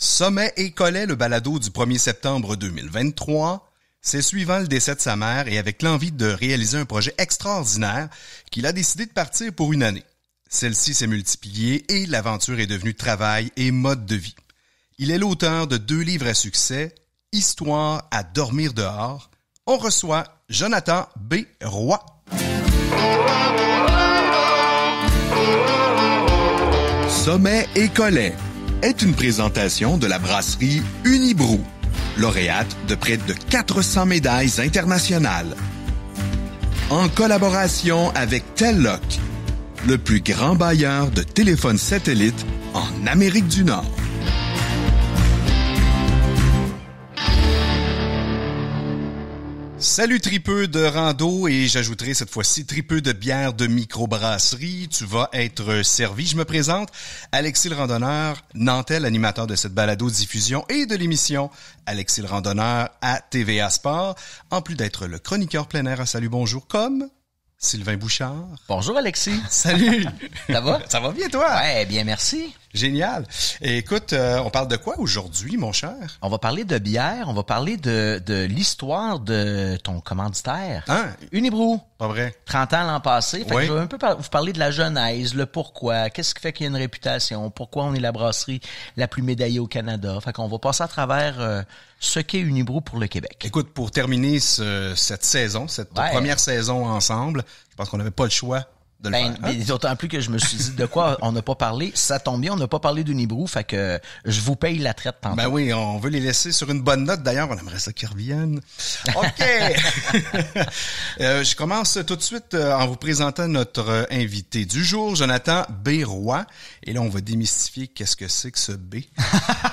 Sommet et Collet, le balado du 1er septembre 2023. C'est suivant le décès de sa mère et avec l'envie de réaliser un projet extraordinaire qu'il a décidé de partir pour une année. Celle-ci s'est multipliée et l'aventure est devenue travail et mode de vie. Il est l'auteur de deux livres à succès, Histoire à dormir dehors. On reçoit Jonathan B. Roy. Sommet et Collet est une présentation de la brasserie Unibrou, lauréate de près de 400 médailles internationales. En collaboration avec Telloc, le plus grand bailleur de téléphones satellites en Amérique du Nord. Salut tripeux de rando et j'ajouterai cette fois-ci tripeux de bière de microbrasserie. Tu vas être servi. Je me présente, Alexis le randonneur, Nantel, animateur de cette balado diffusion et de l'émission Alexis le randonneur à TVA Sport, en plus d'être le chroniqueur plein air à Salut Bonjour comme Sylvain Bouchard. Bonjour Alexis. Salut. ça va? Ça va bien toi? Ouais, bien merci. Génial. écoute, euh, on parle de quoi aujourd'hui, mon cher? On va parler de bière, on va parler de, de l'histoire de ton commanditaire. Hein? Unibrou. Pas vrai. 30 ans l'an passé. Fait que je vais un peu vous parler de la genèse, le pourquoi, qu'est-ce qui fait qu'il y a une réputation, pourquoi on est la brasserie la plus médaillée au Canada. Fait qu'on va passer à travers euh, ce qu'est Unibrou pour le Québec. Écoute, pour terminer cette saison, cette première saison ensemble, je pense qu'on n'avait pas le choix ben, hein? D'autant plus que je me suis dit de quoi on n'a pas parlé. Ça tombe bien, on n'a pas parlé du Nibrou, fait que je vous paye la traite tantôt. Ben oui, on veut les laisser sur une bonne note. D'ailleurs, on aimerait ça qu'ils reviennent. OK! Euh, je commence tout de suite euh, en vous présentant notre euh, invité du jour, Jonathan B. Roy. Et là, on va démystifier qu'est-ce que c'est que ce B.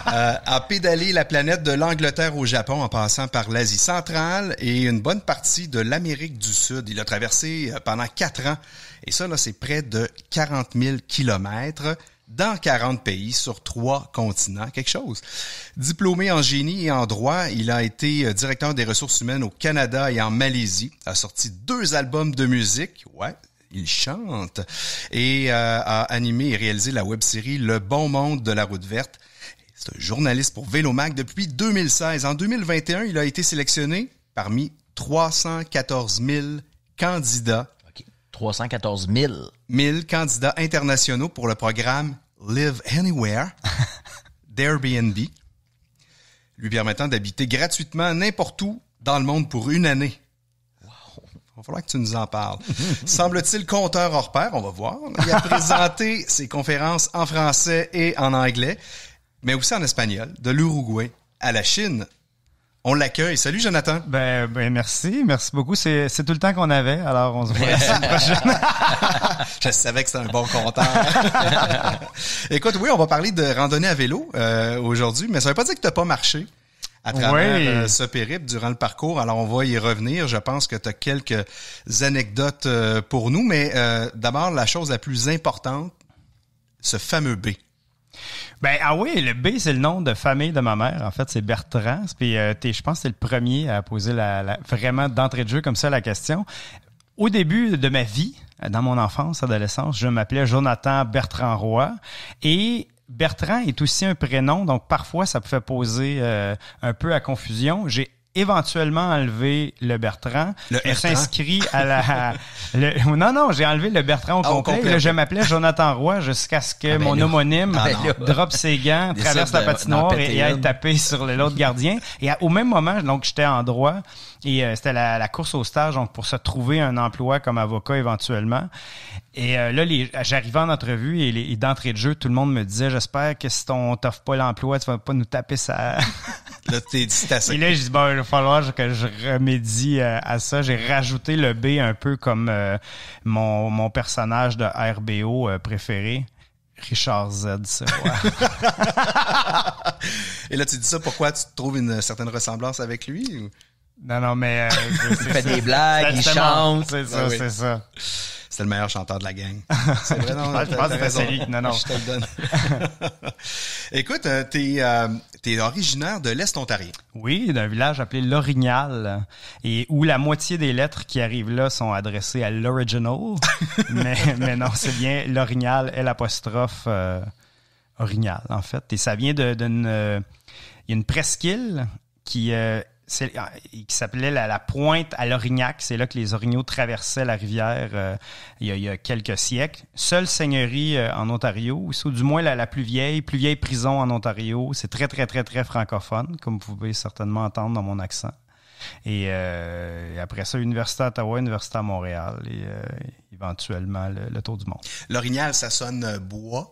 a pédalé la planète de l'Angleterre au Japon en passant par l'Asie centrale et une bonne partie de l'Amérique du Sud. Il a traversé pendant quatre ans et ça, là, c'est près de 40 000 kilomètres dans 40 pays sur trois continents, quelque chose. Diplômé en génie et en droit, il a été euh, directeur des ressources humaines au Canada et en Malaisie, a sorti deux albums de musique, ouais, il chante, et euh, a animé et réalisé la web-série Le Bon Monde de la Route Verte. C'est un journaliste pour Vélomag depuis 2016. En 2021, il a été sélectionné parmi 314 000 candidats 314 000. candidats internationaux pour le programme Live Anywhere d'Airbnb, lui permettant d'habiter gratuitement n'importe où dans le monde pour une année. Il va falloir que tu nous en parles. Semble-t-il compteur hors pair, on va voir. Il a présenté ses conférences en français et en anglais, mais aussi en espagnol, de l'Uruguay à la Chine, on l'accueille. Salut Jonathan. Ben, ben merci, merci beaucoup. C'est, tout le temps qu'on avait, alors on se voit la semaine prochaine. Je savais que c'était un bon compteur. Écoute, oui, on va parler de randonnée à vélo euh, aujourd'hui, mais ça ne veut pas dire que tu n'as pas marché à travers euh, ce périple durant le parcours. Alors, on va y revenir. Je pense que tu as quelques anecdotes euh, pour nous, mais d'abord, la chose la plus importante, ce fameux B. Ben, ah oui, le B, c'est le nom de famille de ma mère. En fait, c'est Bertrand. Puis, euh, je pense que c'est le premier à poser la, vraiment d'entrée de jeu comme ça la question. Au début de ma vie, dans mon enfance, adolescence, je m'appelais Jonathan Bertrand Roy. Et Bertrand est aussi un prénom, donc parfois ça fait poser euh, un peu à confusion. J'ai éventuellement enlever le Bertrand. Le je s'inscrit à la. le, non, non, j'ai enlevé le Bertrand au ah, complet. je m'appelais Jonathan Roy jusqu'à ce que ah, ben mon homonyme ah, ben drop ses gants, traverse la patinoire et, aille taper sur l'autre gardien. Et au même moment, donc j'étais en droit. Et euh, c'était la, course au stage, donc pour se trouver un emploi comme avocat éventuellement. Et euh, là, j'arrivais en entrevue et, et d'entrée de jeu, tout le monde me disait J'espère que si on t'offre pas l'emploi, tu vas pas nous taper ça. là, t'es dit ça Et là, j'ai dit il va falloir que je remédie euh, à ça. J'ai rajouté le B un peu comme mon, mon, personnage de RBO préféré. Richard Z, et là, tu dis ça pourquoi tu trouves une certaine ressemblance avec lui? Non, non, mais. Euh, il fait des blagues, il chante. C'est ça, ah c'est ça. C'est le meilleur chanteur de la gang. C'est vrai, non? je pense que Non, non. Je te le donne. Écoute, euh, t'es euh, es originaire de l'Est ontarien. Oui, d'un village appelé L'Orignal, et où la moitié des lettres qui arrivent là sont adressées à l'original. mais, mais non, c'est bien L'Orignal, L'apostrophe l'apostrophe euh, Orignal, en fait. Et ça vient d'une... Il y a une presqu'île qui ah, qui s'appelait la, pointe à l'Orignac. C'est là que les Orignaux traversaient la rivière euh, il, y a, quelques siècles. Seule seigneurie euh, en Ontario, ou du moins la, la, plus vieille, plus vieille prison en Ontario. C'est très, très, très, très francophone, comme vous pouvez certainement entendre dans mon accent. Et, euh, après ça, Université à Ottawa, Université à Montréal et éventuellement le, tour du monde. L'orignal, ça sonne bois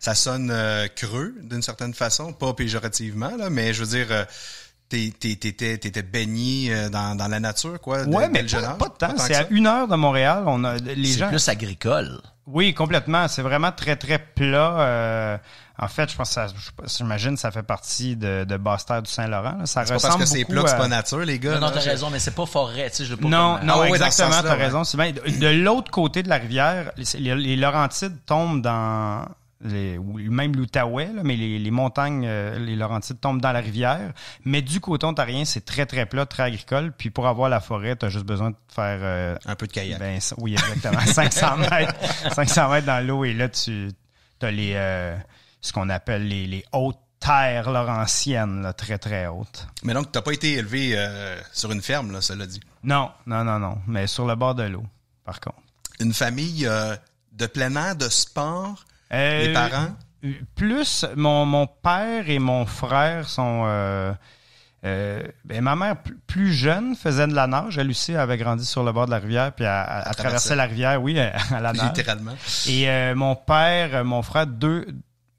ça sonne creux d'une certaine façon, pas péjorativement, là, mais je veux dire, T'étais baigné euh, dans, dans, la nature, quoi. ouais mais pas, pas, de temps. C'est à une heure de Montréal. On a les gens. plus agricole. Oui, complètement. C'est vraiment très, très plat. Euh, en fait, je pense que j'imagine ça fait partie de, de Basse-Terre du Saint-Laurent. Ça ressemble pas parce que c'est plat, c'est pas nature, les gars. Non, non, t'as raison, mais c'est pas forêt, tu sais, je pas Non, non, ah exactement, t'as raison. Bien, de, de l'autre côté de la rivière, les, les Laurentides tombent dans même l'Outaouais, mais les, montagnes, euh, les Laurentides tombent dans la rivière. Mais du côté ontarien, c'est très, très plat, très agricole. Puis pour avoir la forêt, tu as juste besoin de faire... Euh, un peu de kayak. Ben, oui, exactement. 500 mètres, dans l'eau. Et là, tu as les, euh, ce qu'on appelle les, hautes terres laurentiennes, très, très hautes. Mais donc, tu n'as pas été élevé sur une ferme, là, cela dit? Non, non, non, non. Mais sur le bord de l'eau, par contre. Une famille de plein air, de sport euh, Les parents? Euh, plus mon, père et mon frère sont. Euh, ben, ma mère, plus jeune, faisait de la nage. Elle aussi avait grandi sur le bord de la rivière, puis elle, traversé la rivière, oui, à la nage. Littéralement. Et mon père, mon frère, deux,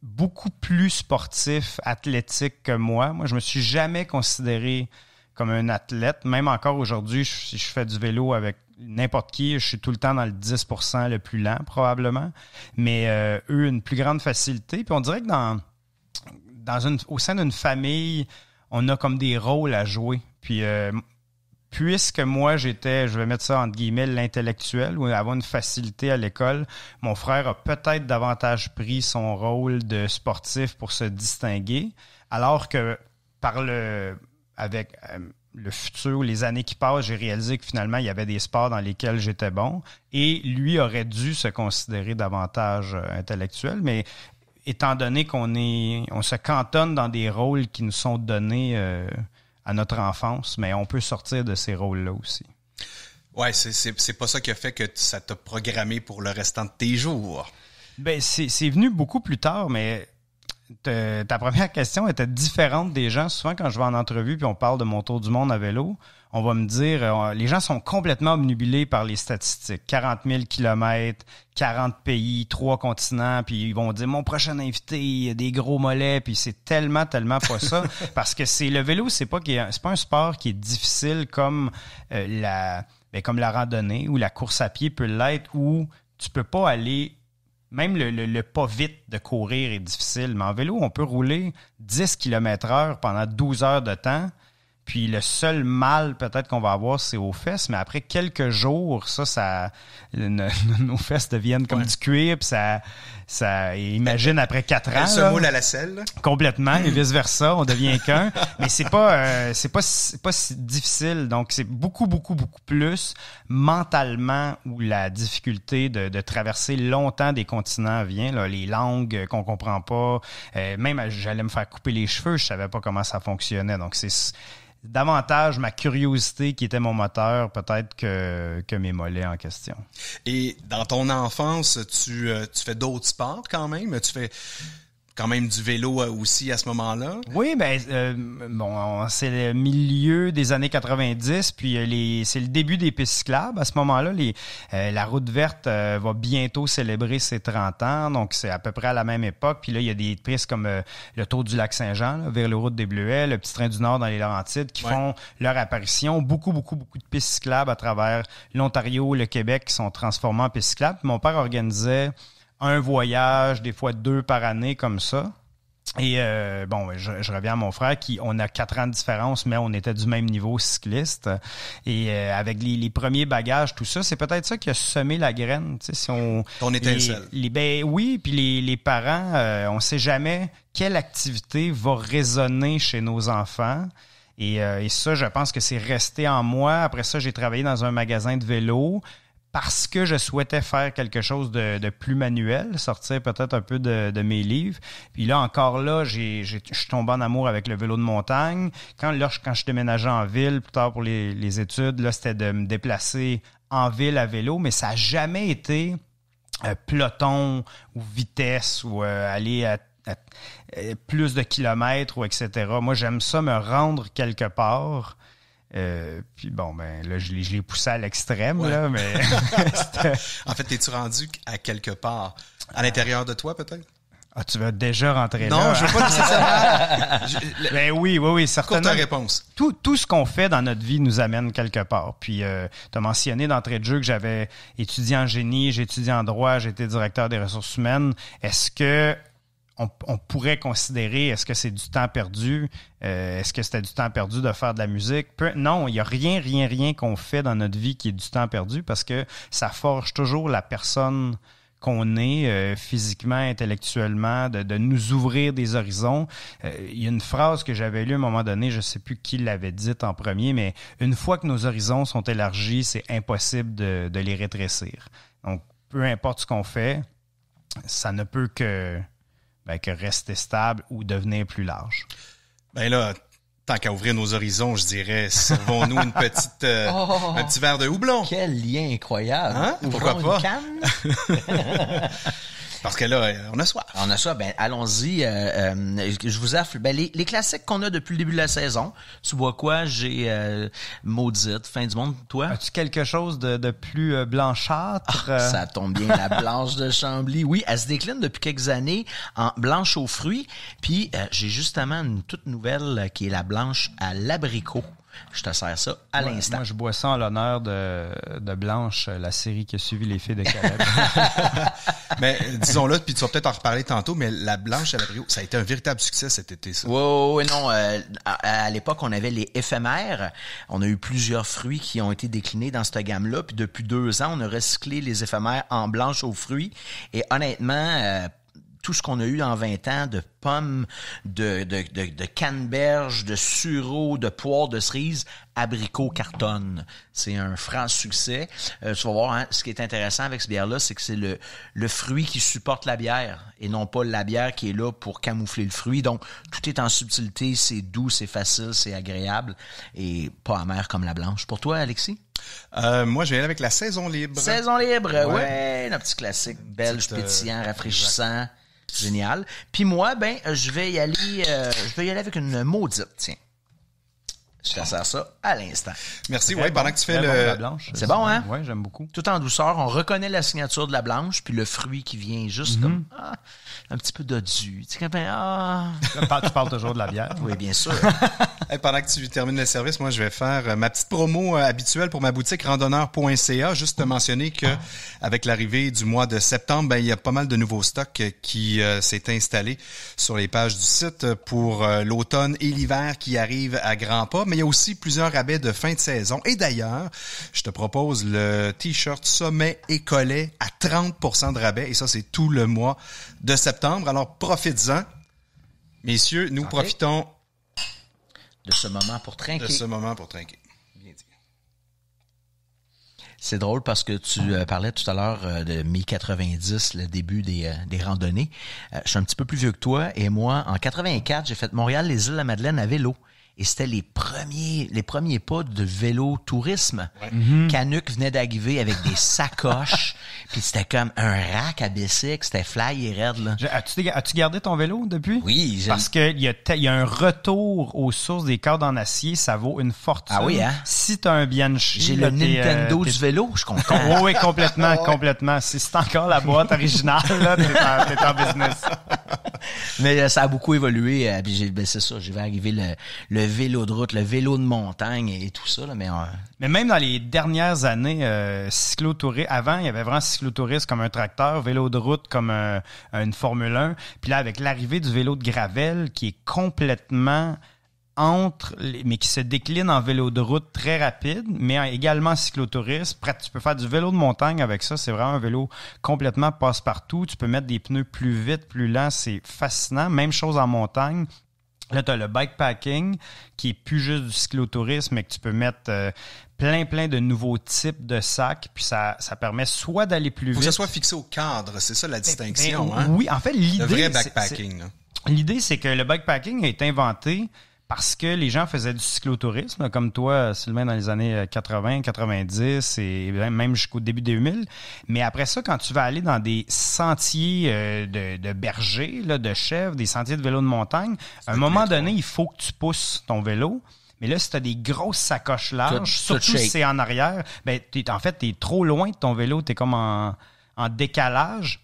beaucoup plus sportifs, athlétiques que moi. Moi, je me suis jamais considéré comme un athlète. Même encore aujourd'hui, si je fais du vélo avec n'importe qui, je suis tout le temps dans le 10 le plus lent, probablement. Mais euh, eux, une plus grande facilité. Puis on dirait que dans, dans une, au sein d'une famille, on a comme des rôles à jouer. Puis euh, puisque moi, j'étais, je vais mettre ça entre guillemets, l'intellectuel ou avoir une facilité à l'école, mon frère a peut-être davantage pris son rôle de sportif pour se distinguer, alors que par le avec euh, le futur, les années qui passent, j'ai réalisé que finalement, il y avait des sports dans lesquels j'étais bon. Et lui aurait dû se considérer davantage euh, intellectuel, mais étant donné qu'on est, on se cantonne dans des rôles qui nous sont donnés euh, à notre enfance, mais on peut sortir de ces rôles-là aussi. Ouais, c'est pas ça qui a fait que ça t'a programmé pour le restant de tes jours. Ben, c'est venu beaucoup plus tard, mais ta première question était différente des gens. Souvent, quand je vais en entrevue puis on parle de mon tour du monde à vélo, on va me dire euh, les gens sont complètement obnubilés par les statistiques. 40 000 kilomètres, 40 pays, 3 continents, puis ils vont dire mon prochain invité, il a des gros mollets, puis c'est tellement, tellement pas ça. parce que c'est le vélo, c'est pas, c'est pas un sport qui est difficile comme, euh, la, ben, comme la randonnée ou la course à pied peut l'être, où tu peux pas aller même le, pas vite de courir est difficile, mais en vélo, on peut rouler 10 km heure pendant 12 heures de temps. Puis le seul mal peut-être qu'on va avoir, c'est aux fesses, mais après quelques jours, ça, ça nos fesses deviennent comme du cuir, puis ça, ça imagine après quatre ans. se moule à la selle. Complètement et hmm. vice versa, on devient qu'un. Mais c'est pas euh, c'est pas c'est pas si difficile. Donc c'est beaucoup beaucoup beaucoup plus mentalement où la difficulté de, de traverser longtemps des continents vient. Là, les langues qu'on comprend pas. Euh, même j'allais me faire couper les cheveux, je savais pas comment ça fonctionnait. Donc c'est davantage ma curiosité qui était mon moteur peut-être que, que mes mollets en question. Et dans ton enfance, tu, euh, tu fais d'autres sport quand même. Tu fais quand même du vélo euh, aussi à ce moment-là. Oui, ben euh, bon, c'est le milieu des années 90, puis euh, c'est le début des pistes cyclables. À ce moment-là, la route verte va bientôt célébrer ses 30 ans, donc c'est à peu près à la même époque. Puis là, il y a des pistes comme le Tour du lac Saint-Jean, vers le route des Bleuets, le Petit Train du Nord dans les Laurentides, qui font leur apparition. Beaucoup, beaucoup, beaucoup de pistes cyclables à travers l'Ontario, le Québec, qui sont transformées en pistes cyclables. mon père organisait un voyage, des fois deux par année comme ça. Et euh, bon, je, reviens à mon frère qui, on a quatre ans de différence, mais on était du même niveau cycliste. Et euh, avec les, premiers bagages, tout ça, c'est peut-être ça qui a semé la graine. Tu sais, si on, Ton étincelle. ben oui, puis les, parents, euh, on sait jamais quelle activité va résonner chez nos enfants. Et, et ça, je pense que c'est resté en moi. Après ça, j'ai travaillé dans un magasin de vélo parce que je souhaitais faire quelque chose de, plus manuel, sortir peut-être un peu de, mes livres. Puis là, encore là, je suis tombé en amour avec le vélo de montagne. Quand, lorsque quand je déménageais en ville, plus tard pour les, les études, là, c'était de me déplacer en ville à vélo, mais ça n'a jamais été euh, peloton ou vitesse ou euh, aller à euh, plus de kilomètres ou etc. Moi, j'aime ça me rendre quelque part euh, puis bon, ben là, je l'ai, je l'ai poussé à l'extrême, là, mais. en fait, es-tu rendu à quelque part? À l'intérieur de toi, peut-être? Ah, tu vas déjà rentrer non, là. Non, je veux hein? pas nécessairement. ben oui, oui, oui, certainement. Courte réponse. Tout, tout ce qu'on fait dans notre vie nous amène quelque part. Puis, euh, tu as mentionné d'entrée de jeu que j'avais étudié en génie, j'ai étudié en droit, j'étais directeur des ressources humaines. Est-ce que on, pourrait considérer est-ce que c'est du temps perdu, euh, est-ce que c'était du temps perdu de faire de la musique. non, il n'y a rien, rien, rien qu'on fait dans notre vie qui est du temps perdu parce que ça forge toujours la personne qu'on est euh, physiquement, intellectuellement, de, nous ouvrir des horizons. Euh, il y a une phrase que j'avais lue à un moment donné, je ne sais plus qui l'avait dite en premier, mais une fois que nos horizons sont élargis, c'est impossible de, de les rétrécir. Donc, peu importe ce qu'on fait, ça ne peut que ben, que rester stable ou devenir plus large? Ben là, tant qu'à ouvrir nos horizons, je dirais, servons-nous une petite, euh, oh! un petit verre de houblon. Quel lien incroyable! Hein? Pourquoi pas? Parce que là, euh, on a soif. On a soif. Ben, allons-y. Euh, euh, je vous affle. Ben, les, classiques qu'on a depuis le début de la saison. Tu vois quoi? J'ai Maudite, Fin du monde, toi? As-tu quelque chose de, de plus blanchâtre? Ah, ça tombe bien. la blanche de Chambly. Oui, elle se décline depuis quelques années en blanche aux fruits. Puis, j'ai justement une toute nouvelle qui est la blanche à l'abricot je te sers ça à l'instant. Moi, je bois ça en l'honneur de, de, Blanche, euh, la série qui a suivi les filles de Caleb. mais euh, disons-le, puis tu vas peut-être en reparler tantôt, mais la Blanche ça a été un véritable succès cet été, ça. Oui, oui, non. Euh, à, l'époque, on avait les éphémères. On a eu plusieurs fruits qui ont été déclinés dans cette gamme-là. Puis depuis deux ans, on a recyclé les éphémères en blanche aux fruits. Et honnêtement, tout ce qu'on a eu en 20 ans de pommes, de, de, de, de canneberges, de sureau, de poires, de cerises, abricot cartonne. C'est un franc succès. Euh, tu vas voir, hein, ce qui est intéressant avec cette bière-là, c'est que c'est le, fruit qui supporte la bière et non pas la bière qui est là pour camoufler le fruit. Donc, tout est en subtilité, c'est doux, c'est facile, c'est agréable et pas amer comme la blanche. Pour toi, Alexis? Euh, moi, je vais avec la saison libre. Saison libre, oui. un petit classique, belge, euh, pétillant, rafraîchissant. Génial. Puis moi, ben, je vais y aller, euh, je vais y aller avec une maudite, tiens. Je sers ça à l'instant. Merci. Oui, pendant que tu fais le. C'est bon, hein? Oui, j'aime beaucoup. Tout en douceur. On reconnaît la signature de la blanche, puis le fruit qui vient juste comme. Mhm. Ah, un petit peu dodu. Tu ah. tu parles toujours de la bière. oui, bien sûr. pendant que tu termines le service, moi, je vais faire euh, ma petite promo euh, habituelle pour ma boutique randonneur.ca. Juste mentionner que avec l'arrivée du mois de septembre, ben, il y a pas mal de nouveaux stocks euh, qui s'est installé sur les pages du site pour l'automne et l'hiver qui arrivent à grands pas il y a aussi plusieurs rabais de fin de saison. Et d'ailleurs, je te propose le T-shirt Sommet et Collet à 30 de rabais. Et ça, c'est tout le mois de septembre. Alors, profites-en. Messieurs, nous profitons de ce moment pour trinquer. De ce moment pour trinquer. C'est drôle parce que tu euh, parlais tout à l'heure euh, de mi 90, le début des, euh, des randonnées. je suis un petit peu plus vieux que toi et moi, en 84, j'ai fait Montréal, les îles de la Madeleine à vélo. Et c'était les premiers, les premiers pas de vélo tourisme. Mhm. Canuc venait d'arriver avec des sacoches, puis c'était comme un rack à bicycle, c'était fly et raide. As-tu gardé ton vélo depuis? Oui. Parce qu'il y, a y a un retour aux sources des cordes en acier, ça vaut une fortune. Ah oui, hein? Si t'as un Bianchi... J'ai le euh, Nintendo du vélo, je comprends. oui, oui, complètement, complètement. Si c'est encore la boîte originale, là, t'es en, business. Mais euh, ça a beaucoup évolué, euh, ben, c'est ça, je vais arriver le vélo de route, le vélo de montagne et, tout ça. Là, mais, euh, mais même dans les dernières années, euh, avant, il y avait vraiment cyclotouriste comme un tracteur, vélo de route comme euh, une Formule 1. Puis là, avec l'arrivée du vélo de gravel qui est complètement entre, mais qui se décline en vélo de route très rapide, mais également cyclotouriste, Tu peux faire du vélo de montagne avec ça. C'est vraiment un vélo complètement passe-partout. Tu peux mettre des pneus plus vite, plus lent. C'est fascinant. Même chose en montagne. Là, tu as le bikepacking qui est plus juste du cyclotourisme, mais que tu peux mettre euh, plein, plein de nouveaux types de sacs. Puis ça, permet soit d'aller plus vite. que ça soit fixé au cadre, c'est ça la distinction. hein? Oui, en fait, l'idée. Le vrai backpacking. L'idée, c'est que le bikepacking a été inventé parce que les gens faisaient du cyclotourisme, comme toi, Sylvain, dans les années 80, euh, 90 et ben, même jusqu'au début 2000. Mais après ça, quand tu vas aller dans des sentiers euh, de, bergers, de chèvres, des sentiers de vélo de montagne, à un moment donné, il faut que tu pousses ton vélo. Mais là, si tu as des grosses sacoches larges, surtout si c'est en arrière, ben, en fait, tu es trop loin de ton vélo, tu es comme en, décalage.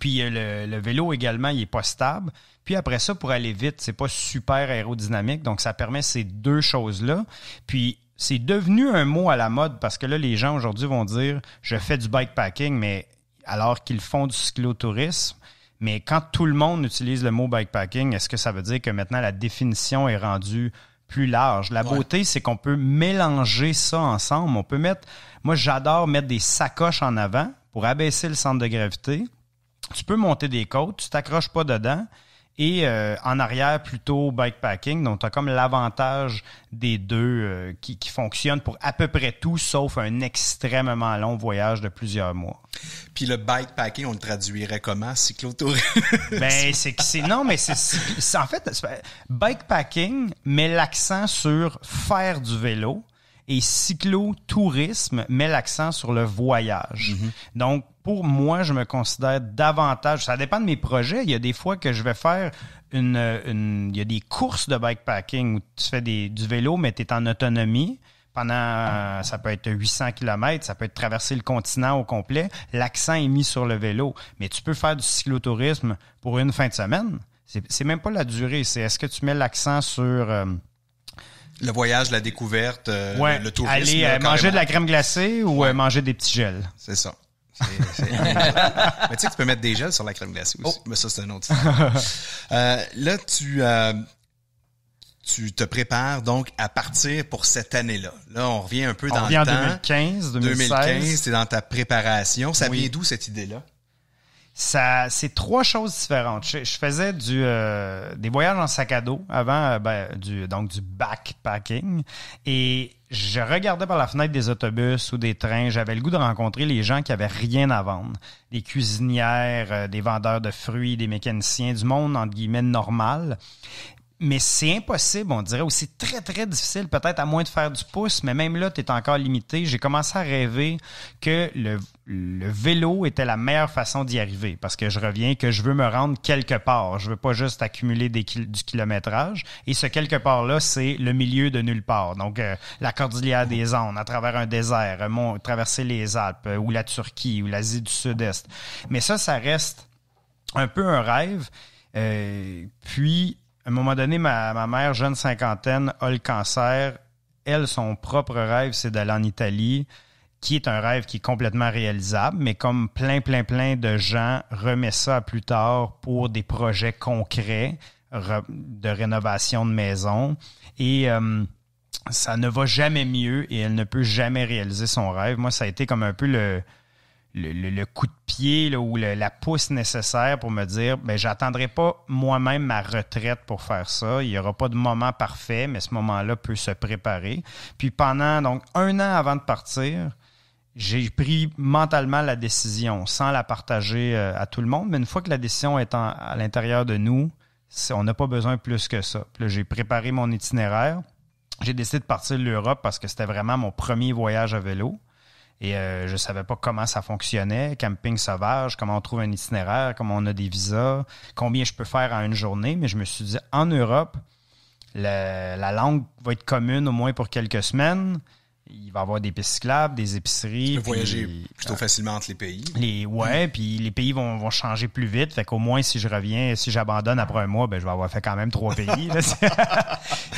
Puis euh, le, le, vélo également, il n'est pas stable. Puis après ça, pour aller vite, c'est pas super aérodynamique. Donc, ça permet ces deux choses-là. Puis, c'est devenu un mot à la mode parce que là, les gens aujourd'hui vont dire je fais du bikepacking, mais alors qu'ils font du cyclotourisme. Mais quand tout le monde utilise le mot bikepacking, est-ce que ça veut dire que maintenant la définition est rendue plus large? La beauté, c'est qu'on peut mélanger ça ensemble. On peut mettre. Moi, j'adore mettre des sacoches en avant pour abaisser le centre de gravité. Tu peux monter des côtes, tu t'accroches pas dedans et euh, en arrière plutôt bikepacking. Donc, tu as comme l'avantage des deux euh, qui, qui fonctionnent pour à peu près tout, sauf un extrêmement long voyage de plusieurs mois. Puis le bikepacking, on le traduirait comment? Cyclotourisme? ben, c'est Non, mais c'est... En fait, bikepacking met l'accent sur faire du vélo et cyclotourisme met l'accent sur le voyage. Mm-hmm. Donc, pour moi, je me considère davantage. Ça dépend de mes projets. Il y a des fois que je vais faire une. il y a des courses de bikepacking où tu fais du vélo, mais tu es en autonomie pendant, ça peut être 800 km, ça peut être traverser le continent au complet. L'accent est mis sur le vélo. Mais tu peux faire du cyclotourisme pour une fin de semaine. C'est même pas la durée, c'est est-ce que tu mets l'accent sur. Euh, le voyage, la découverte, euh, le tourisme. Aller euh, manger de la crème glacée ou manger des petits gels. C'est ça. mais tu sais tu peux mettre des gels sur la crème glacée aussi. Oh. Mais ça, c'est un autre. euh, là, tu, euh, tu te prépares donc à partir pour cette année-là. Là, on revient un peu dans le temps. 2015, 2016. 2015, c'est dans ta préparation. Ça vient d'où cette idée-là? ça, c'est trois choses différentes. Je, faisais du, euh, des voyages en sac à dos avant, euh, ben, du, donc du backpacking. Et je regardais par la fenêtre des autobus ou des trains. J'avais le goût de rencontrer les gens qui avaient rien à vendre. Des cuisinières, euh, des vendeurs de fruits, des mécaniciens, du monde, entre guillemets, normal mais c'est impossible, on dirait, aussi très, très difficile, peut-être à moins de faire du pouce, mais même là, tu es encore limité. J'ai commencé à rêver que le, le vélo était la meilleure façon d'y arriver, parce que je reviens que je veux me rendre quelque part. Je veux pas juste accumuler des, du kilométrage. Et ce quelque part-là, c'est le milieu de nulle part. Donc, euh, la cordillère des Andes, à travers un désert, euh, mon, traverser les Alpes, euh, ou la Turquie, ou l'Asie du Sud-Est. Mais ça, ça reste un peu un rêve. Euh, puis un moment donné, ma, mère, jeune cinquantaine, a le cancer. Elle, son propre rêve, c'est d'aller en Italie, qui est un rêve qui est complètement réalisable, mais comme plein, plein, plein de gens remet ça à plus tard pour des projets concrets de rénovation de maison. Et euh, ça ne va jamais mieux et elle ne peut jamais réaliser son rêve. Moi, ça a été comme un peu le, le, coup de pied ou la pousse nécessaire pour me dire ben j'attendrai pas moi-même ma retraite pour faire ça. Il y aura pas de moment parfait, mais ce moment-là peut se préparer. Puis pendant donc un an avant de partir, j'ai pris mentalement la décision sans la partager euh, à tout le monde. Mais une fois que la décision est à l'intérieur de nous, on n'a pas besoin plus que ça. j'ai préparé mon itinéraire. J'ai décidé de partir de l'Europe parce que c'était vraiment mon premier voyage à vélo. Et euh, je savais pas comment ça fonctionnait, camping sauvage, comment on trouve un itinéraire, comment on a des visas, combien je peux faire en une journée. Mais je me suis dit, en Europe, la langue va être commune au moins pour quelques semaines il va y avoir des pistes des épiceries. peux voyager plutôt euh, facilement entre les pays. Les, ouais, puis les pays vont, changer plus vite. Fait qu'au moins, si je reviens, si j'abandonne après un mois, ben, je vais avoir fait quand même trois pays.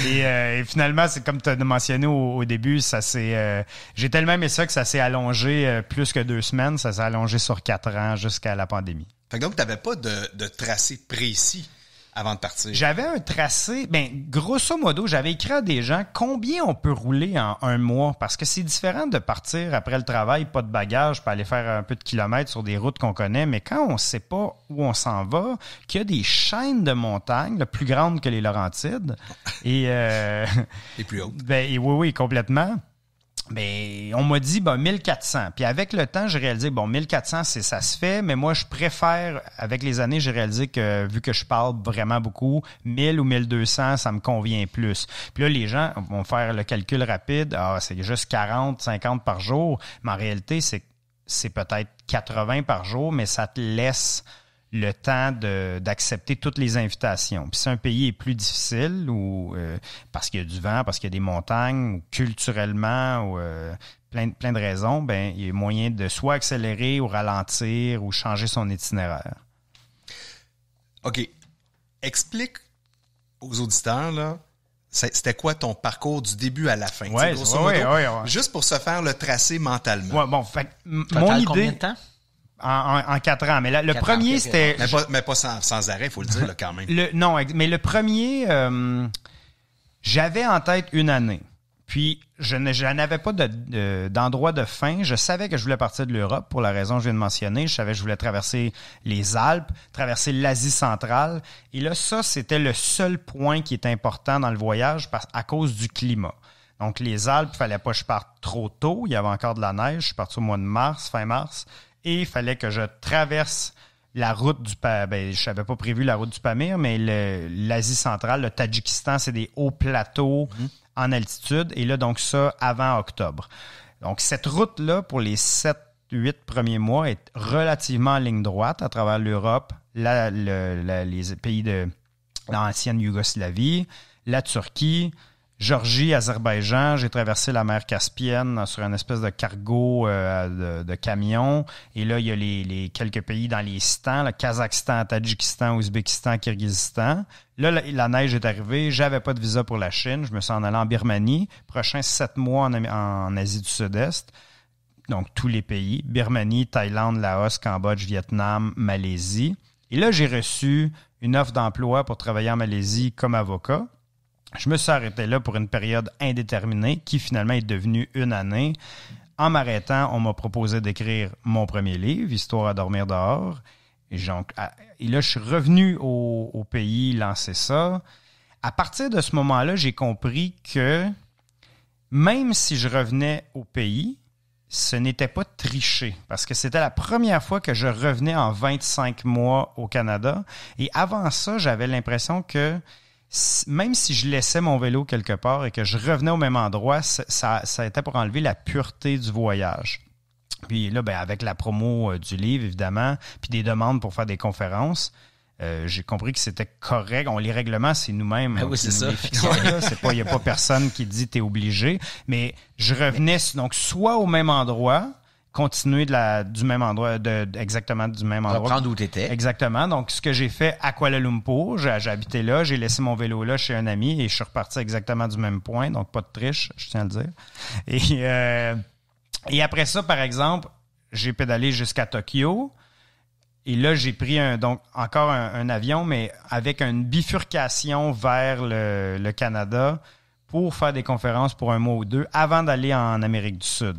Euh, et, finalement, c'est comme tu as mentionné au, début, ça euh, j'ai tellement aimé ça que ça s'est allongé plus que deux semaines. Ça s'est allongé sur quatre ans jusqu'à la pandémie. Fait que donc, tu n'avais pas de, de tracé précis avant de partir? J'avais un tracé. Ben, grosso modo, j'avais écrit à des gens combien on peut rouler en un mois parce que c'est différent de partir après le travail, pas de bagages, pas aller faire un peu de kilomètres sur des routes qu'on connaît. Mais quand on ne sait pas où on s'en va, qu'il y a des chaînes de montagnes, le plus grandes que les Laurentides, et. Euh, et plus hautes. Ben, et oui, oui, complètement mais on m'a dit ben, 1400. Puis avec le temps, j'ai réalisé bon 1400 c'est ça se fait, mais moi je préfère avec les années, j'ai réalisé que vu que je parle vraiment beaucoup, 1000 ou 1200 ça me convient plus. Puis là les gens vont faire le calcul rapide, ah c'est juste 40, 50 par jour, mais en réalité c'est c'est peut-être 80 par jour, mais ça te laisse le temps d'accepter toutes les invitations. Puis si un pays est plus difficile ou euh, parce qu'il y a du vent, parce qu'il y a des montagnes, ou culturellement, ou euh, plein, plein de raisons, ben il y a moyen de soit accélérer ou ralentir ou changer son itinéraire. OK. Explique aux auditeurs, là, c'était quoi ton parcours du début à la fin? Oui, oui, oui. juste pour se faire le tracé mentalement. bon, fait, mon idée. temps? en, quatre ans. Mais le premier, c'était... Mais pas, sans, arrêt, arrêt, faut le dire, quand même. non, mais le premier, euh, j'avais en tête une année. Puis, je n'avais pas d'endroit de, fin. Je savais que je voulais partir de l'Europe pour la raison que je viens de mentionner. Je savais que je voulais traverser les Alpes, traverser l'Asie centrale. Et là, ça, c'était le seul point qui est important dans le voyage à cause du climat. Donc, les Alpes, il fallait pas que je parte trop tôt. Il y avait encore de la neige. Je suis parti au mois de mars, fin mars et il fallait que je traverse la route du ben, je n'avais pas prévu la route du Pamir, mais l'Asie centrale, le Tadjikistan, c'est des hauts plateaux mhm. en altitude. Et là, donc ça, avant octobre. Donc, cette route-là, pour les 7-8 premiers mois, est relativement en ligne droite à travers l'Europe, les pays de l'ancienne Yougoslavie, la Turquie, Georgie, Azerbaïdjan, j'ai traversé la mer Caspienne sur une espèce de cargo euh, de, camions. camion. Et là, il y a les, quelques pays dans les stands, le Kazakhstan, Tadjikistan, Ouzbékistan, Kirghizistan. Là, la, neige est arrivée, j'avais pas de visa pour la Chine, je me suis en allé en Birmanie, prochain sept mois en Asie du Sud-Est. Donc, tous les pays, Birmanie, Thaïlande, Laos, Cambodge, Vietnam, Malaisie. Et là, j'ai reçu une offre d'emploi pour travailler en Malaisie comme avocat. Je me suis arrêté là pour une période indéterminée qui finalement est devenue une année. En m'arrêtant, on m'a proposé d'écrire mon premier livre, Histoire à dormir dehors. Et, là, je suis revenu au, pays lancer ça. À partir de ce moment-là, j'ai compris que même si je revenais au pays, ce n'était pas tricher, parce que c'était la première fois que je revenais en 25 mois au Canada. Et avant ça, j'avais l'impression que même si je laissais mon vélo quelque part et que je revenais au même endroit, ça, ça était pour enlever la pureté du voyage. Puis là, ben, avec la promo euh, du livre, évidemment, puis des demandes pour faire des conférences, euh, j'ai compris que c'était correct. On, les règlements, c'est nous-mêmes. Ah oui, c'est ça. Il n'y a pas personne qui dit t'es obligé. Mais je revenais donc soit au même endroit, continuer de la, du même endroit, de, exactement du même endroit. Reprendre où tu Exactement. Donc, ce que j'ai fait à Kuala Lumpur, j'habitais là, j'ai laissé mon vélo là chez un ami et je suis reparti exactement du même point. Donc, pas de triche, je tiens à le dire. Et, euh, et après ça, par exemple, j'ai pédalé jusqu'à Tokyo. Et là, j'ai pris un, donc encore un, avion, mais avec une bifurcation vers le Canada pour faire des conférences pour un mois ou deux avant d'aller en Amérique du Sud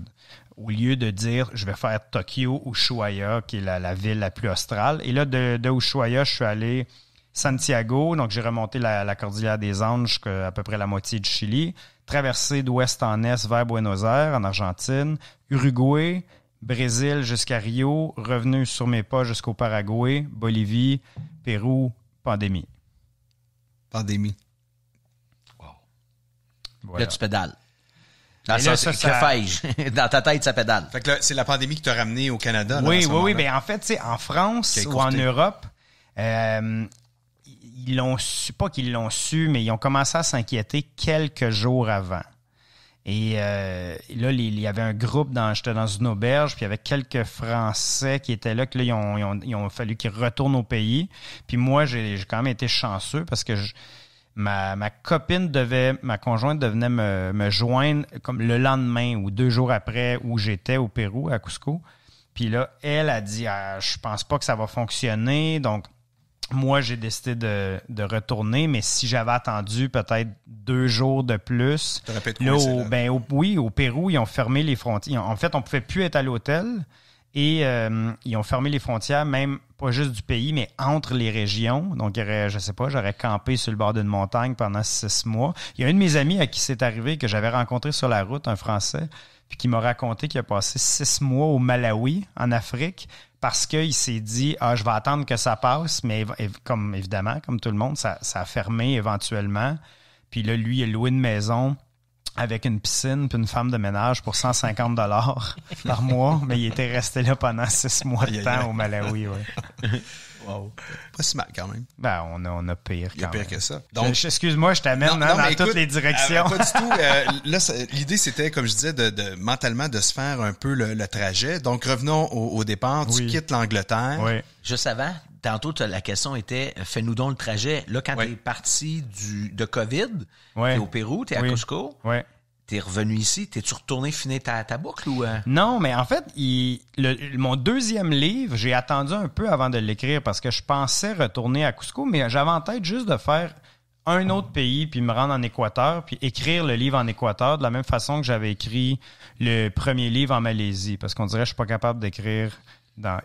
au lieu de dire je vais faire Tokyo, Ushuaia, qui est la, la ville la plus australe. Et là, de, de Ushuaia, je suis allé Santiago, donc j'ai remonté la, cordillère des Anges jusqu'à à peu près la moitié du Chili, traversé d'ouest en est vers Buenos Aires, en Argentine, Uruguay, Brésil jusqu'à Rio, revenu sur mes pas jusqu'au Paraguay, Bolivie, Pérou, pandémie. Pandémie. Wow. Là, tu pédales. Dans, là, ça, ça, dans ta tête, ça pédale. Fait que c'est la pandémie qui t'a ramené au Canada. oui, oui, oui. en fait, en France ou en Europe, euh, ils l'ont su, pas qu'ils l'ont su, mais ils ont commencé à s'inquiéter quelques jours avant. Et euh, là, il y avait un groupe, dans, j'étais dans une auberge, puis il y avait quelques Français qui étaient là, que là, ont, fallu qu'ils retournent au pays. Puis moi, j'ai, quand même été chanceux parce que je, ma, copine devait, ma conjointe devenait me, joindre comme le lendemain ou deux jours après où j'étais au Pérou, à Cusco. Puis là, elle a dit ah, Je pense pas que ça va fonctionner. Donc, moi, j'ai décidé de, retourner, mais si j'avais attendu peut-être deux jours de plus, là, au, ben, oui, au Pérou, ils ont fermé les frontières. En fait, on pouvait plus être à l'hôtel. Et euh, ils ont fermé les frontières, même pas juste du pays, mais entre les régions. Donc, il je sais pas, j'aurais campé sur le bord d'une montagne pendant six mois. Il y a un de mes amis à qui c'est arrivé, que j'avais rencontré sur la route, un Français, puis qui m'a raconté qu'il a passé six mois au Malawi, en Afrique, parce qu'il s'est dit Ah, je vais attendre que ça passe, mais comme évidemment, comme tout le monde, ça, a fermé éventuellement. Puis là, lui, il a loué une maison avec une piscine puis une femme de ménage pour 150 dollars par mois, mais il était resté là pendant six mois de temps au Malawi. Ouais. Wow. Pas si mal quand même. Ben, on a, on a pire quand Il y a pire que ça. Donc, excuse-moi, je t'amène dans toutes les directions. Euh, pas du tout. Euh, l'idée, c'était, comme je disais, de, mentalement de se faire un peu le, trajet. Donc, revenons au, départ. Tu quittes l'Angleterre. Juste avant, tantôt, la question était euh, fais-nous donc le trajet. Là, quand tu es parti du, de COVID, tu au Pérou, tu à Cusco, tu es revenu ici, t'es-tu retourné finir ta, ta boucle ou. Euh? Non, mais en fait, mon deuxième livre, j'ai attendu un peu avant de l'écrire parce que je pensais retourner à Cusco, mais j'avais en tête juste de faire un autre pays, puis me rendre en Équateur, puis écrire le livre en Équateur de la même façon que j'avais écrit le premier livre en Malaisie, parce qu'on dirait que je suis pas capable d'écrire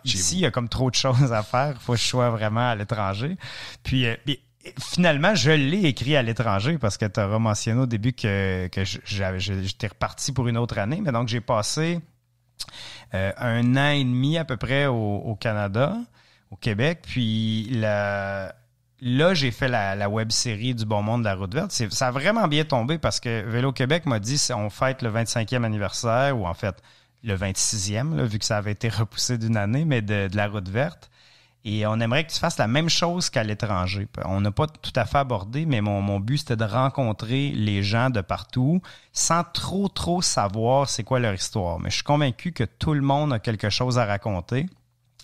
ici, il y a comme trop de choses à faire. Il faut que je sois vraiment à l'étranger. Euh, puis, finalement, je l'ai écrit à l'étranger parce que tu as mentionné au début que, j'étais reparti pour une autre année. Mais donc, j'ai passé euh, un an et demi à peu près au, Canada, au Québec. Puis là, j'ai fait la, la, web série du Bon Monde de la Route Verte. Ça a vraiment bien tombé parce que Vélo Québec m'a dit on fête le 25e anniversaire ou en fait le 26e, vu que ça avait été repoussé d'une année, mais de, la route verte. Et on aimerait que tu fasses la même chose qu'à l'étranger. On n'a pas tout à fait abordé, mais mon, but, c'était de rencontrer les gens de partout sans trop, trop savoir c'est quoi leur histoire. Mais je suis convaincu que tout le monde a quelque chose à raconter.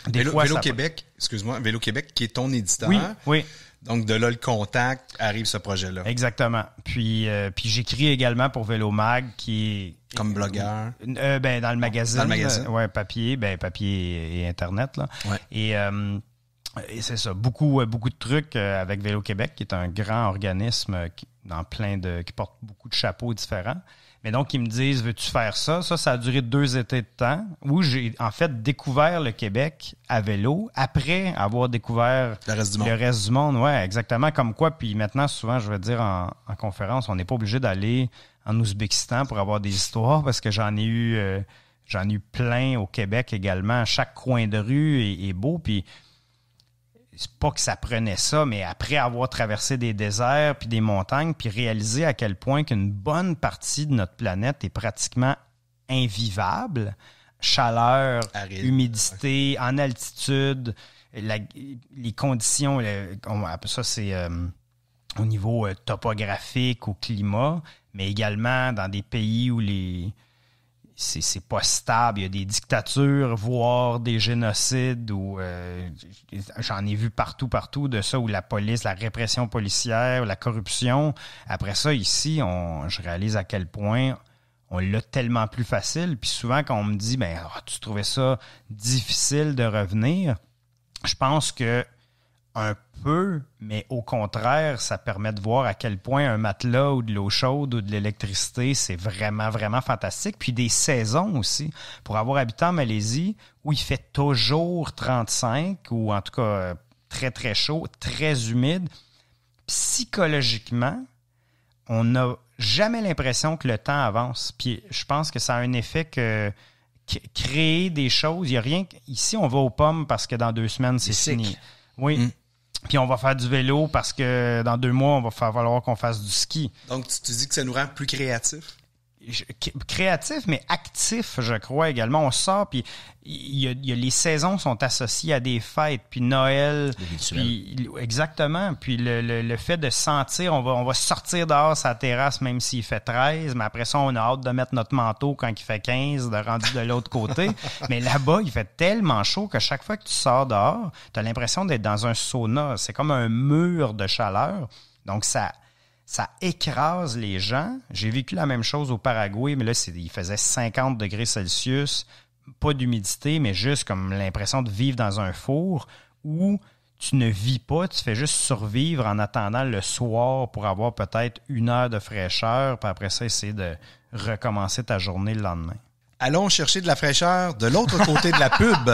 Des Vélo, Vélo Québec, excuse-moi, Vélo Québec, qui est ton éditeur. Oui, Donc, de là, le contact, arrive ce projet-là. Exactement. Puis, euh, puis j'écris également pour Vélo Mag, qui est comme euh, blogueur. Euh, ben, dans le magazine. Dans le magazine. Ouais, papier, ben, papier et Internet. Là. Euh, et, c'est ça, beaucoup, beaucoup de trucs avec Vélo Québec, qui est un grand organisme qui, dans plein de, qui porte beaucoup de chapeaux différents. Mais donc, ils me disent, veux-tu faire ça? Ça, ça a duré deux étés de temps où j'ai en fait découvert le Québec à vélo après avoir découvert le reste du monde. Le ouais, exactement comme quoi. Puis maintenant, souvent, je vais dire en, en conférence, on n'est pas obligé d'aller en Ouzbékistan pour avoir des histoires parce que j'en ai eu euh, j'en plein au Québec également. Chaque coin de rue est, beau. Puis c'est pas que ça prenait ça, mais après avoir traversé des déserts puis des montagnes, puis réaliser à quel point qu'une bonne partie de notre planète est pratiquement invivable, chaleur, humidité, en altitude, les conditions, ça c'est euh, au niveau euh, topographique, au climat, mais également dans des pays où les c'est pas stable, il y a des dictatures, voire des génocides, ou euh, j'en ai vu partout, partout de ça, où la police, la répression policière, la corruption. Après ça, ici, on, je réalise à quel point on l'a tellement plus facile. Puis souvent, quand on me dit, ben, ah, tu trouvais ça difficile de revenir, je pense que un peu, mais au contraire, ça permet de voir à quel point un matelas ou de l'eau chaude ou de l'électricité, c'est vraiment, vraiment fantastique. Puis des saisons aussi. Pour avoir habité en Malaisie, où il fait toujours 35, ou en tout cas euh, très, très chaud, très humide, psychologiquement, on n'a jamais l'impression que le temps avance. Puis je pense que ça a un effet que créer des choses, il n'y a rien. Ici, on va aux pommes parce que dans deux semaines, c'est fini. Oui. Mm. Puis on va faire du vélo parce que dans deux mois, on va falloir qu'on fasse du ski. Donc, tu dis que ça nous rend plus créatifs? créatif, mais actif, je crois également. On sort, puis il y a, les saisons sont associées à des fêtes, puis Noël, puis, exactement. Puis le, fait de sentir, on va, on va sortir dehors sa terrasse même s'il fait 13, mais après ça, on a hâte de mettre notre manteau quand il fait 15, de rendu de l'autre côté. mais là-bas, il fait tellement chaud que chaque fois que tu sors dehors, tu as l'impression d'être dans un sauna. C'est comme un mur de chaleur. Donc ça ça écrase les gens. J'ai vécu la même chose au Paraguay, mais là, il faisait 50 degrés Celsius, pas d'humidité, mais juste comme l'impression de vivre dans un four où tu ne vis pas, tu fais juste survivre en attendant le soir pour avoir peut-être une heure de fraîcheur, puis après ça, essayer de recommencer ta journée le lendemain. Allons chercher de la fraîcheur de l'autre côté de la pub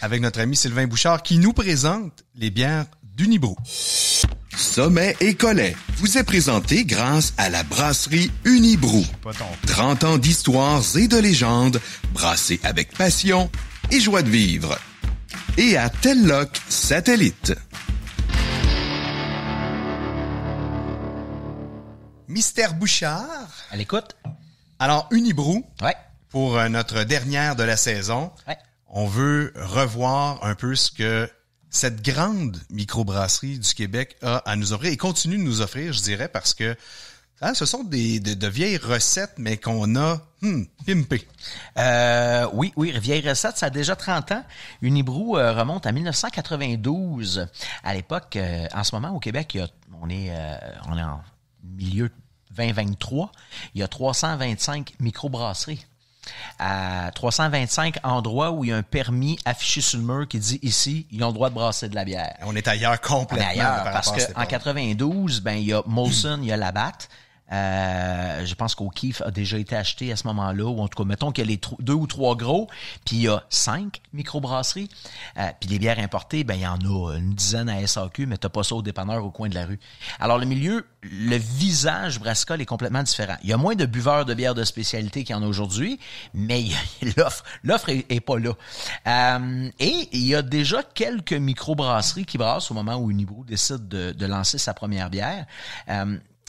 avec notre ami Sylvain Bouchard qui nous présente les bières niveau. Sommet et Collet vous est présenté grâce à la brasserie Unibrou. 30 ans d'histoires et de légendes, brassées avec passion et joie de vivre. Et à Telloc Satellite. Mystère Bouchard. À l'écoute. Alors, Unibrou. Ouais. Pour euh, notre dernière de la saison. On veut revoir un peu ce que cette grande microbrasserie du Québec a à nous offrir et continue de nous offrir, je dirais, parce que hein, ce sont des, de, vieilles recettes, mais qu'on a hmm, pimpé. Euh, oui, oui, vieilles recettes, ça a déjà 30 ans. Une euh, remonte à 1992. À l'époque, euh, en ce moment, au Québec, on, est, on est en milieu 2023, il y a 325 microbrasseries à 325 endroits où il y a un permis affiché sur le mur qui dit ici, ils ont le droit de brasser de la bière. On est ailleurs complètement. ailleurs, parce qu'en 92, ben, il y a Molson, il y a Labatt, euh, je pense qu'O'Keefe a déjà été acheté à ce moment-là, ou en tout cas, mettons qu'il y a deux ou trois gros, puis il y a cinq microbrasseries. Euh, puis les bières importées, ben il y en a une dizaine à SAQ, mais t'as pas ça au dépanneur au coin de la rue. Alors le milieu, le visage brassicole est complètement différent. Il y a moins de buveurs de bières de spécialité qu'il y en a aujourd'hui, mais l'offre l'offre est, pas là. Euh, et il y a déjà quelques microbrasseries qui brassent au moment où Unibrew décide de, de lancer sa première bière.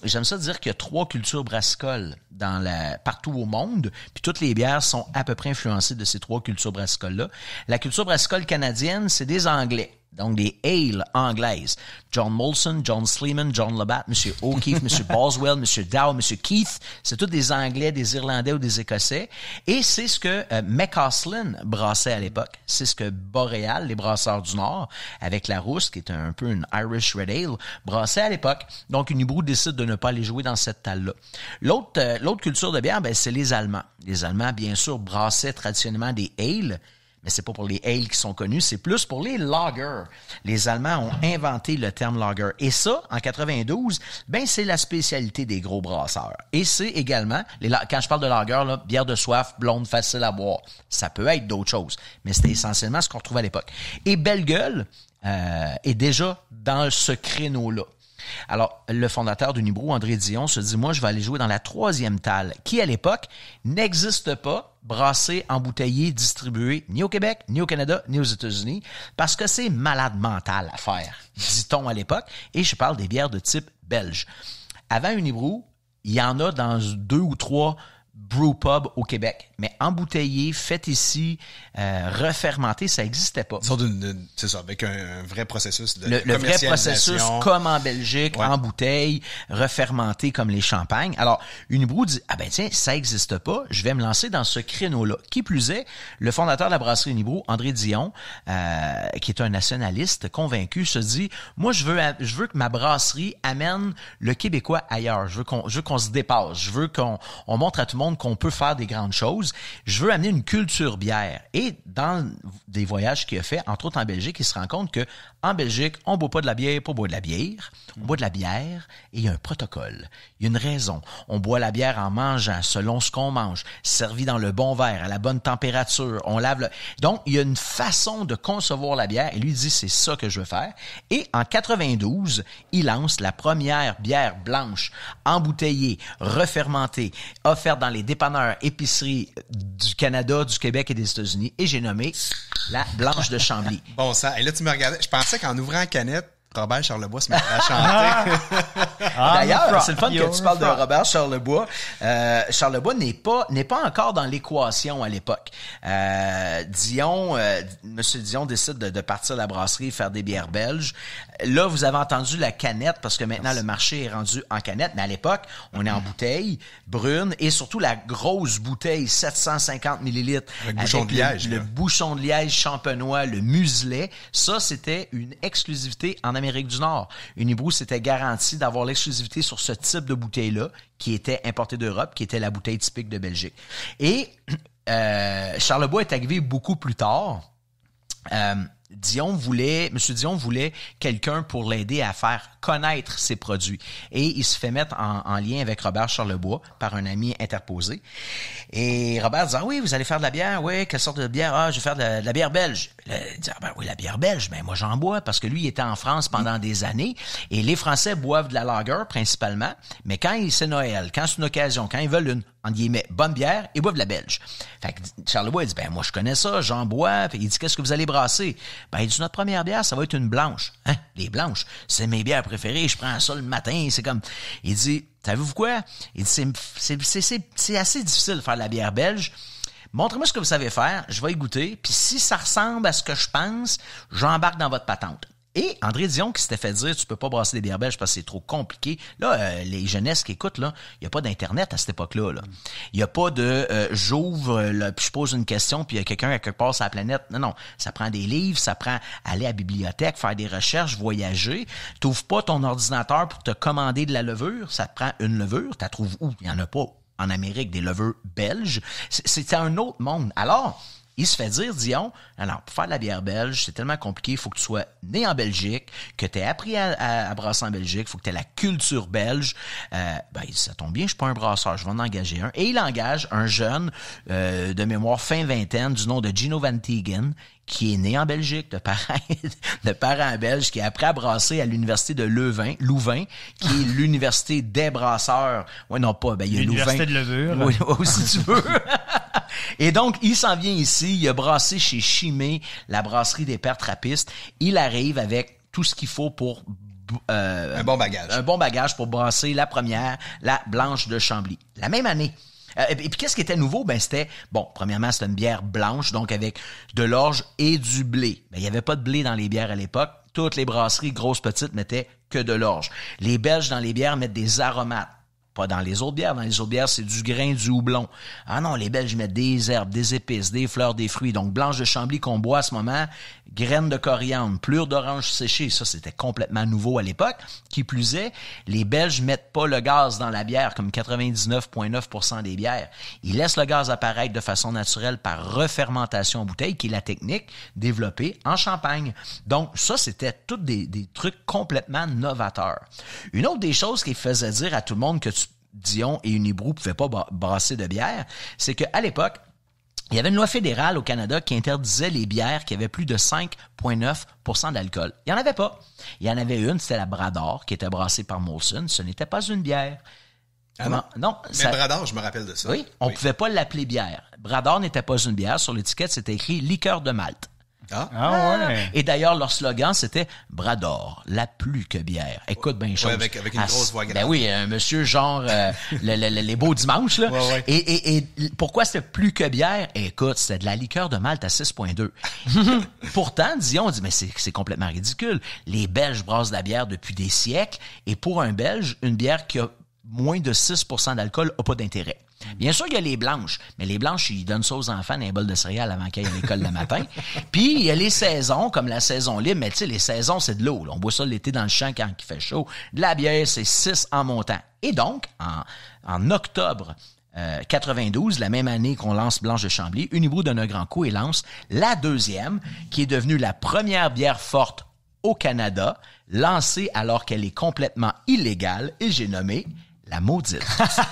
J'aime ça dire qu'il y a trois cultures brassicoles dans la, partout au monde, puis toutes les bières sont à peu près influencées de ces trois cultures brassicoles-là. La culture brassicole canadienne, c'est des Anglais donc des ales » anglaises. John Molson, John Sleeman, John Labatt, M. O'Keefe, M. Boswell, M. Dow, M. Keith. C'est tous des Anglais, des Irlandais ou des Écossais. Et c'est ce que euh, brassait à l'époque. C'est ce que Boréal, les brasseurs du Nord, avec la rousse, qui est un peu une Irish Red Ale, brassait à l'époque. Donc, une hibrou décide de ne pas les jouer dans cette talle-là. Euh, l'autre, culture de bière, ben, c'est les Allemands. Les Allemands, bien sûr, brassaient traditionnellement des ales » mais c'est pas pour les ales qui sont connus, c'est plus pour les lagers. Les Allemands ont inventé le terme lager. Et ça, en 92, ben, c'est la spécialité des gros brasseurs. Et c'est également, les, quand je parle de lager, bière de soif, blonde, facile à boire. Ça peut être d'autres choses, mais c'était essentiellement ce qu'on retrouvait à l'époque. Et Belle Gueule euh, est déjà dans ce créneau-là. Alors, le fondateur du Nibro, André Dion, se dit, moi, je vais aller jouer dans la troisième talle, qui à l'époque n'existe pas brassé, embouteiller, distribué, ni au Québec, ni au Canada, ni aux États-Unis, parce que c'est malade mental à faire, dit-on à l'époque, et je parle des bières de type belge. Avant Unibrou, il y en a dans deux ou trois brew pub au Québec. Mais embouteillé, fait ici, euh, refermenté, ça n'existait pas. C'est ça, avec un, vrai processus de Le, le vrai processus comme en Belgique, en bouteille, refermenté comme les champagnes. Alors, une dit, ah ben tiens, ça n'existe pas, je vais me lancer dans ce créneau-là. Qui plus est, le fondateur de la brasserie Unibrou, André Dion, euh, qui est un nationaliste convaincu, se dit, moi je veux, je veux que ma brasserie amène le Québécois ailleurs. Je veux qu'on qu'on se dépasse. Je veux qu'on on montre à tout le monde qu'on peut faire des grandes choses. Je veux amener une culture bière. Et dans des voyages qu'il a fait, entre autres en Belgique, il se rend compte que en Belgique, on ne boit pas de la bière pour boire de la bière. On boit de la bière et il y a un protocole. Il y a une raison. On boit la bière en mangeant, selon ce qu'on mange, servi dans le bon verre, à la bonne température. On lave Donc, il y a une façon de concevoir la bière. Et lui dit, c'est ça que je veux faire. Et en 92, il lance la première bière blanche, embouteillée, refermentée, offerte dans les Dépanneur, épicerie du Canada, du Québec et des États-Unis et j'ai nommé la Blanche de Chambly. bon ça, Et là, tu me regardais. Je pensais qu'en ouvrant la canette, Robert Charlebois se mettra à ah! Ah, D'ailleurs, c'est le fun que tu parles de Robert Charlebois. Euh, Charlebois n'est pas n'est pas encore dans l'équation à l'époque. Euh, Dion, euh, Monsieur Dion décide de, partir à la brasserie faire des bières belges. Là, vous avez entendu la canette parce que maintenant le marché est rendu en canette, mais à l'époque, on est en mm-hmm. bouteille brune et surtout la grosse bouteille 750 millilitres avec, bouchon de liège, le, bouchon de liège champenois, le muselet. Ça, c'était une exclusivité en Amérique du Nord. Unibrew s'était garanti d'avoir l'exclusivité sur ce type de bouteille-là, qui était importée d'Europe, qui était la bouteille typique de Belgique. Et euh, Charlebois est arrivé beaucoup plus tard. Euh, Dion voulait, Monsieur Dion voulait quelqu'un pour l'aider à faire connaître ses produits. Et il se fait mettre en, lien avec Robert Charlebois par un ami interposé. Et Robert dit, ah oui, vous allez faire de la bière? Oui, quelle sorte de bière? Ah, je vais faire de la, bière belge. il dit, ah ben oui, la bière belge, ben moi j'en bois parce que lui, il était en France pendant des années et les Français boivent de la lager principalement, mais quand c'est Noël, quand c'est une occasion, quand ils veulent une entre guillemets, bonne bière et boive la belge. Fait que Charlevoix, il dit, ben moi, je connais ça, j'en bois. il dit, qu'est-ce que vous allez brasser? Ben, il dit, notre première bière, ça va être une blanche. Hein? Les blanches, c'est mes bières préférées, je prends ça le matin, c'est comme... Il dit, savez-vous quoi? Il dit, c'est assez difficile de faire la bière belge. Montrez-moi ce que vous savez faire, je vais y goûter, puis si ça ressemble à ce que je pense, j'embarque dans votre patente. Et André Dion qui s'était fait dire tu peux pas brasser des bières belges parce que c'est trop compliqué. Là, euh, les jeunesses qui écoutent, là, il n'y a pas d'Internet à cette époque-là. Là. Il n'y a pas de euh, j'ouvre, euh, puis je pose une question, puis il y a quelqu'un quelque part sur la planète. Non, non. Ça prend des livres, ça prend aller à la bibliothèque, faire des recherches, voyager. Tu pas ton ordinateur pour te commander de la levure. Ça te prend une levure. Tu trouves où? Il n'y en a pas en Amérique des levures belges. C'est un autre monde. Alors, il se fait dire, Dion, alors, pour faire de la bière belge, c'est tellement compliqué, il faut que tu sois né en Belgique, que tu aies appris à, brasser en Belgique, il faut que tu aies la culture belge. Euh, ben, ça tombe bien, je suis pas un brasseur, je vais en engager un. Et il engage un jeune euh, de mémoire fin vingtaine du nom de Gino Van Tegen qui est né en Belgique, de parents, de parents belges, qui a après à brasser à l'université de Louvain, qui est l'université des brasseurs. Oui, non, pas, ben, il y a Louvain. L'université de levure. Oui, oh, si tu veux. Et donc, il s'en vient ici, il a brassé chez Chimé, la brasserie des pères trappistes. Il arrive avec tout ce qu'il faut pour euh, un bon bagage. Un bon bagage pour brasser la première, la blanche de Chambly. La même année, euh, et puis qu'est-ce qui était nouveau? Ben c'était, bon, premièrement, c'était une bière blanche, donc avec de l'orge et du blé. Ben, il n'y avait pas de blé dans les bières à l'époque. Toutes les brasseries, grosses, petites, mettaient que de l'orge. Les Belges dans les bières mettent des aromates. Pas dans les autres bières. Dans les autres bières, c'est du grain, du houblon. Ah non, les Belges mettent des herbes, des épices, des fleurs, des fruits. Donc, blanche de Chambly qu'on boit à ce moment, graines de coriandre, plures d'orange séchée. Ça, c'était complètement nouveau à l'époque. Qui plus est, les Belges mettent pas le gaz dans la bière comme 99,9% des bières. Ils laissent le gaz apparaître de façon naturelle par refermentation en bouteille, qui est la technique développée en Champagne. Donc, ça, c'était tous des, des trucs complètement novateurs. Une autre des choses qui faisait dire à tout le monde que tu Dion et une ne pouvaient pas brasser de bière, c'est qu'à l'époque, il y avait une loi fédérale au Canada qui interdisait les bières qui avaient plus de 5,9 d'alcool. Il n'y en avait pas. Il y en avait une, c'était la Brador, qui était brassée par Molson. Ce n'était pas une bière. Ah non? Mais Brador, je me rappelle de ça. Oui, on ne pouvait pas l'appeler bière. Brador n'était pas une bière. Sur l'étiquette, c'était écrit liqueur de Malte ». Ah. ah, ouais. Et d'ailleurs, leur slogan, c'était bras d'or la plus que bière. Écoute ben chose. avec, avec, une ah, grosse voix grave. Ben oui, un monsieur genre euh, les beaux dimanches. Là. et, pourquoi c'était plus que bière? Écoute, c'est de la liqueur de Malte à 6,2. Pourtant, disons, on dit, mais c'est complètement ridicule. Les Belges brassent de la bière depuis des siècles et pour un Belge, une bière qui a moins de 6 d'alcool n'a pas d'intérêt. Bien sûr, il y a les blanches, mais les blanches, ils donnent ça aux enfants dans un bol de céréales avant qu'ils aillent à l'école le matin. Puis, il y a les saisons, comme la saison libre, mais tu sais, les saisons, c'est de l'eau. On boit ça l'été dans le champ quand il fait chaud. De la bière, c'est 6 en montant. Et donc, en, octobre, 92, euh, la même année qu'on lance Blanche de Chambly, Unibrou donne un grand coup et lance la deuxième, qui est devenue la première bière forte au Canada, lancée alors qu'elle est complètement illégale, et j'ai nommé la maudite.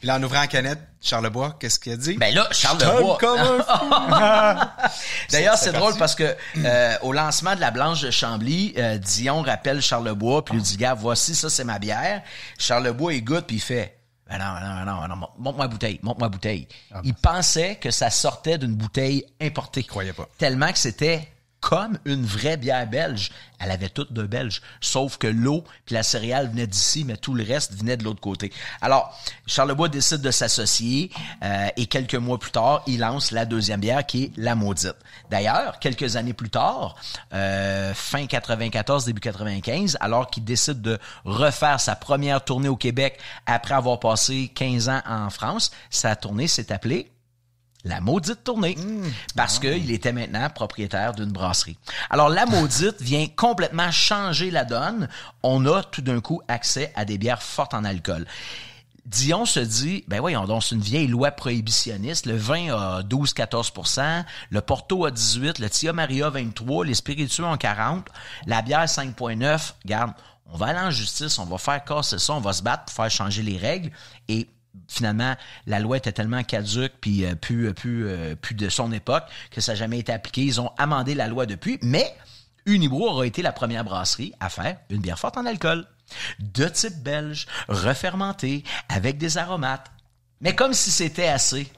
Puis là, en ouvrant la canette, Charlebois, qu'est-ce qu'il a dit? Ben là, Charlebois. D'ailleurs, c'est drôle parce que euh, au lancement de la Blanche de Chambly, euh, Dion rappelle Charlebois, puis lui dit, gars, voici, ça, c'est ma bière. Charlebois, il goûte, puis il fait, ben non, non, non, non, montre-moi la bouteille, monte moi bouteille. Ah, il pensait que ça sortait d'une bouteille importée. croyait pas. Tellement que c'était comme une vraie bière belge. Elle avait toutes de belge, sauf que l'eau puis la céréale venait d'ici, mais tout le reste venait de l'autre côté. Alors, Charlebois décide de s'associer euh, et quelques mois plus tard, il lance la deuxième bière qui est la maudite. D'ailleurs, quelques années plus tard, euh, fin 94, début 95, alors qu'il décide de refaire sa première tournée au Québec après avoir passé 15 ans en France, sa tournée s'est appelée la maudite tournée, mmh. parce ah que qu'il était maintenant propriétaire d'une brasserie. Alors, la maudite vient complètement changer la donne. On a tout d'un coup accès à des bières fortes en alcool. Dion se dit, ben voyons on c'est une vieille loi prohibitionniste. Le vin a 12-14 le porto à 18 le Tia Maria 23 les spiritueux en 40 la bière 5,9 Garde, on va aller en justice, on va faire casser ça, on va se battre pour faire changer les règles. Et finalement, la loi était tellement caduque puis euh, plus, euh, plus, euh, plus de son époque que ça n'a jamais été appliqué. Ils ont amendé la loi depuis, mais Unibro aura été la première brasserie à faire une bière forte en alcool. De type belge, refermentée, avec des aromates. Mais comme si c'était assez.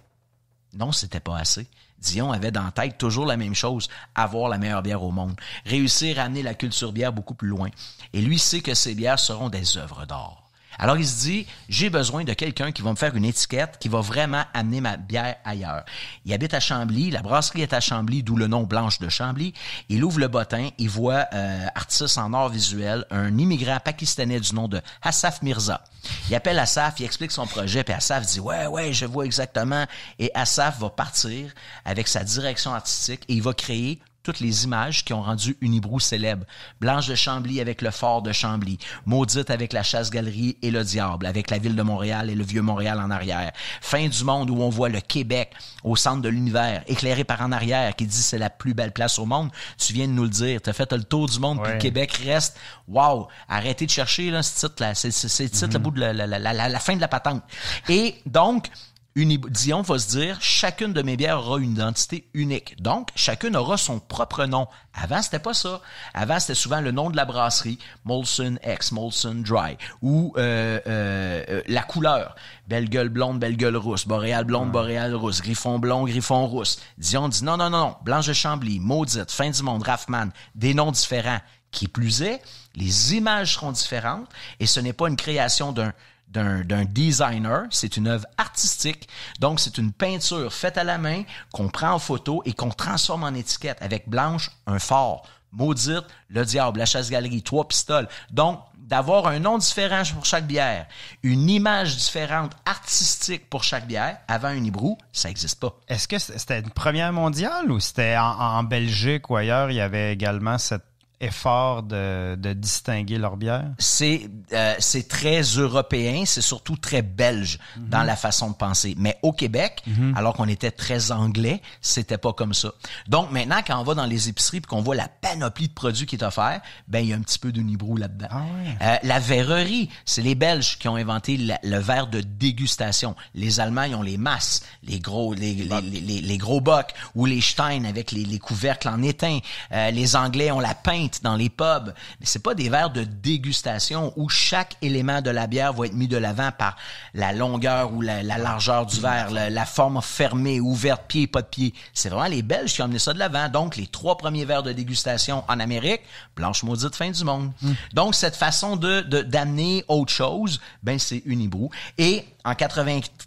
Non, c'était pas assez. Dion avait dans tête toujours la même chose, avoir la meilleure bière au monde, réussir à amener la culture bière beaucoup plus loin. Et lui sait que ces bières seront des œuvres d'art. Alors, il se dit, j'ai besoin de quelqu'un qui va me faire une étiquette, qui va vraiment amener ma bière ailleurs. Il habite à Chambly, la brasserie est à Chambly, d'où le nom Blanche de Chambly. Il ouvre le bottin, il voit euh, artiste en art visuel, un immigrant pakistanais du nom de Hassaf Mirza. Il appelle Hassaf, il explique son projet, puis Hassaf dit, ouais, ouais, je vois exactement. Et Hassaf va partir avec sa direction artistique et il va créer toutes les images qui ont rendu Unibrou célèbre. Blanche de Chambly avec le fort de Chambly, Maudite avec la chasse-galerie et le diable, avec la ville de Montréal et le vieux Montréal en arrière. Fin du monde où on voit le Québec au centre de l'univers, éclairé par en arrière, qui dit c'est la plus belle place au monde. Tu viens de nous le dire, t'as fait le tour du monde, puis le Québec reste. Wow! Arrêtez de chercher là, ce titre-là, c'est le titre, mm-hmm. bout de la fin de la patente. Et donc, Dion va se dire, chacune de mes bières aura une identité unique. Donc, chacune aura son propre nom. Avant, c'était pas ça. Avant, c'était souvent le nom de la brasserie, Molson X, Molson Dry, ou euh, euh, euh, la couleur, belle gueule blonde, belle gueule rousse, boréal blonde, boréale boréal rousse, griffon blond, griffon rousse. Dion dit, non, non, non, non, Blanche de Chambly, Maudite, Fin du monde, Raffman, des noms différents. Qui plus est, les images seront différentes et ce n'est pas une création d'un d'un designer. C'est une œuvre artistique. Donc, c'est une peinture faite à la main qu'on prend en photo et qu'on transforme en étiquette avec blanche, un fort, maudite, le diable, la chasse-galerie, trois pistoles. Donc, d'avoir un nom différent pour chaque bière, une image différente artistique pour chaque bière, avant un hibrou, ça n'existe pas. Est-ce que c'était une première mondiale ou c'était en Belgique ou ailleurs, il y avait également cette effort de, de distinguer leur bière? C'est euh, très européen, c'est surtout très belge mhm. dans la façon de penser. Mais au Québec, mhm. alors qu'on était très anglais, c'était pas comme ça. Donc maintenant, quand on va dans les épiceries et qu'on voit la panoplie de produits qui est offerte, ben il y a un petit peu de là-dedans. Ah euh, la verrerie, c'est les Belges qui ont inventé le verre de dégustation. Les Allemands, ils ont les masses, les gros, les, les, les, gros bocs ou les steins avec les, couvercles en étain. Euh, les Anglais ont la pinte dans les pubs, mais c'est pas des verres de dégustation où chaque élément de la bière va être mis de l'avant par la longueur ou la, largeur du verre, la, forme fermée, ouverte, pied, pas de pied. C'est vraiment les Belges qui ont amené ça de l'avant. Donc, les trois premiers verres de dégustation en Amérique, blanche maudite fin du monde. Hmm. Donc, cette façon de d'amener autre chose, ben c'est unibrou. Et en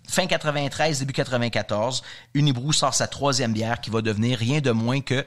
fin 93, début 94, Unibrou sort sa troisième bière qui va devenir rien de moins que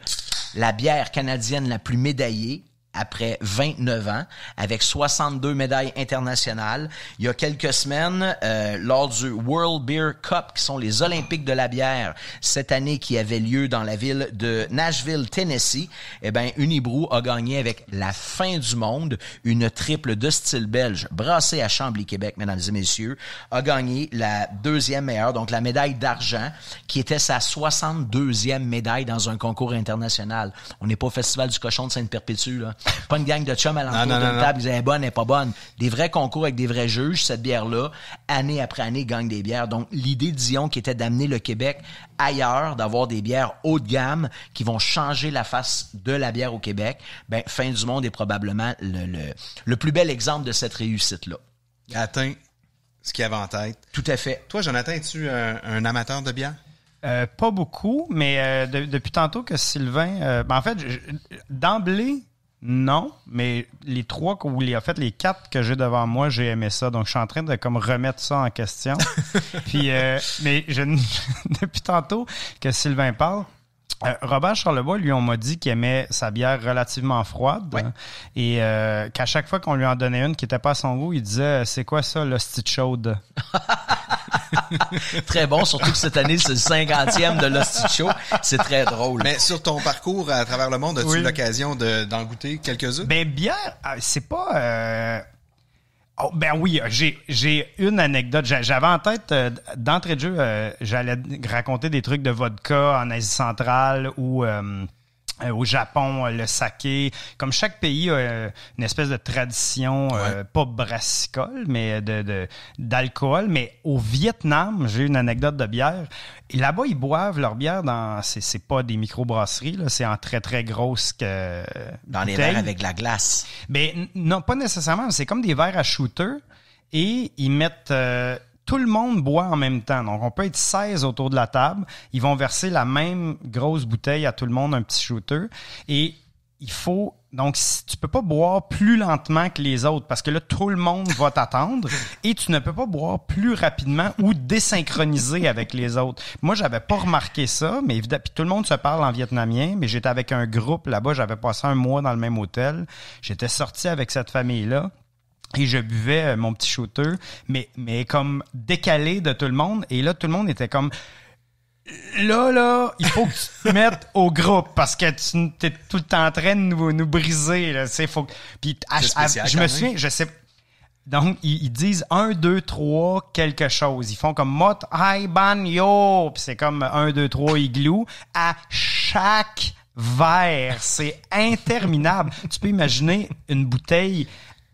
la bière canadienne la plus médaillée après 29 ans, avec 62 médailles internationales. Il y a quelques semaines, euh, lors du World Beer Cup, qui sont les Olympiques de la bière, cette année qui avait lieu dans la ville de Nashville, Tennessee, eh ben, Unibrew a gagné avec la fin du monde une triple de style belge brassée à Chambly, Québec, mesdames et messieurs, a gagné la deuxième meilleure, donc la médaille d'argent, qui était sa 62e médaille dans un concours international. On n'est pas au Festival du cochon de Sainte-Perpétue, là pas une gang de chums à l'entour d'une table, ils est bonne, et pas bonne. Des vrais concours avec des vrais juges, cette bière-là, année après année, gagne des bières. Donc, l'idée de Dion qui était d'amener le Québec ailleurs, d'avoir des bières haut de gamme qui vont changer la face de la bière au Québec, ben, Fin du Monde est probablement le, le, plus bel exemple de cette réussite-là. Atteint ce qu'il avait en tête. Tout à fait. Toi, Jonathan, es-tu un, amateur de bière? Euh, pas beaucoup, mais euh, depuis tantôt que Sylvain. Euh, ben, en fait, d'emblée, non, mais les trois, qu'on lui en fait, les quatre que j'ai devant moi, j'ai aimé ça. Donc, je suis en train de comme remettre ça en question. Puis, euh, mais je, depuis tantôt que Sylvain parle, euh, Robert Charlebois, lui, on m'a dit qu'il aimait sa bière relativement froide. et euh, qu'à chaque fois qu'on lui en donnait une qui n'était pas à son goût, il disait C'est quoi ça, l'hostie chaude très bon, surtout que cette année, c'est le 50e de l'Hostie Show. C'est très drôle. Mais sur ton parcours à travers le monde, as-tu l'occasion d'en goûter quelques-uns? Ben, bien, ah, c'est pas... Euh, oh, ben oui, j'ai une anecdote. J'avais en tête, euh, d'entrée de jeu, euh, j'allais raconter des trucs de vodka en Asie centrale ou... Euh, au Japon, euh, le saké. Comme chaque pays a euh, une espèce de tradition, pas brassicole, mais de, d'alcool. Mais au Vietnam, j'ai une anecdote de bière. Et Là-bas, ils boivent leur bière dans. C'est, c'est pas des microbrasseries, là, c'est en très, très grosse. Que, dans les verres avec de la glace. Mais ben, non, pas nécessairement. C'est comme des verres à shooter et ils mettent tout le monde boit en même temps. Donc, on peut être 16 autour de la table. Ils vont verser la même grosse bouteille à tout le monde, un petit shooter. Et il faut donc, tu peux pas boire plus lentement que les autres parce que là, tout le monde va t'attendre et tu ne peux pas boire plus rapidement ou désynchroniser avec les autres. Moi, j'avais pas remarqué ça, mais évidemment, puis tout le monde se parle en vietnamien, mais j'étais avec un groupe là-bas, j'avais passé un mois dans le même hôtel. J'étais sorti avec cette famille-là. Et je buvais euh, mon petit shooter, mais, mais comme décalé de tout le monde. Et là, tout le monde était comme là, là, il faut que tu te mettes au groupe parce que tu es tout le temps en train de nous, nous briser. Là, faut, puis, je me souviens, je sais. Donc, ils, disent 1, 2, 3, quelque chose. Ils font comme mot, hi, ban, yo. Puis c'est comme 1, 2, 3, igloo. À chaque verre, c'est interminable. tu peux imaginer une bouteille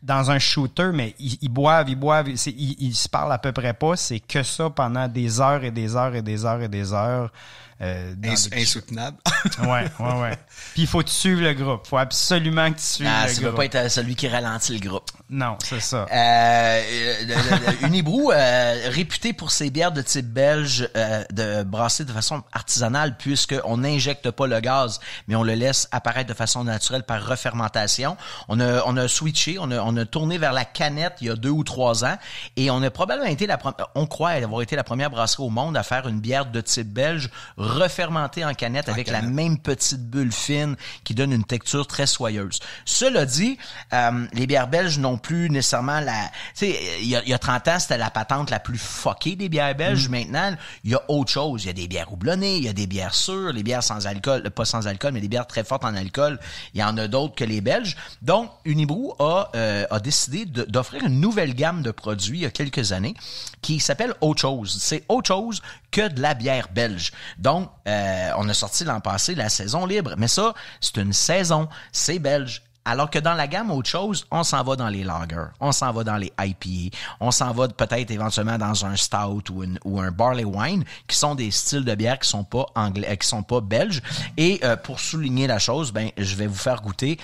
dans un shooter, mais ils, boivent, ils boivent, ils, ils, se parlent à peu près pas. C'est que ça pendant des heures et des heures et des heures et des heures. Euh, insoutenable. ouais, ouais, ouais. Puis il faut que tu le groupe. faut absolument que tu suives ah, le groupe. Ça ne pas être euh, celui qui ralentit le groupe. Non, c'est ça. Euh, euh Unibrou, euh, réputé pour ses bières de type belge euh, de brassées de façon artisanale, puisqu'on n'injecte pas le gaz, mais on le laisse apparaître de façon naturelle par refermentation. On a, on a switché, on a, on a tourné vers la canette il y a deux ou trois ans, et on a probablement été la première, on croit avoir été la première brasserie au monde à faire une bière de type belge refermenté en canette avec la même petite bulle fine qui donne une texture très soyeuse. Cela dit, euh, les bières belges n'ont plus nécessairement la... Tu sais, il y, a 30 ans, c'était la patente la plus fuckée des bières belges. Mm. Maintenant, il y a autre chose. Il y a des bières houblonnées, il y a des bières sûres, les bières sans alcool, euh, pas sans alcool, mais des bières très fortes en alcool. Il y en a d'autres que les Belges. Donc, Unibrew a, euh, a décidé d'offrir une nouvelle gamme de produits il y a quelques années qui s'appelle autre chose. C'est autre chose que de la bière belge. Donc, euh, on a sorti l'an passé la saison libre, mais ça, c'est une saison, c'est belge. Alors que dans la gamme autre chose, on s'en va dans les lagers, on s'en va dans les IPA, e, on s'en va peut-être éventuellement dans un stout ou, un barley wine, qui sont des styles de bière qui sont pas anglais, euh, qui sont pas belges. Et euh, pour souligner la chose, ben je vais vous faire goûter.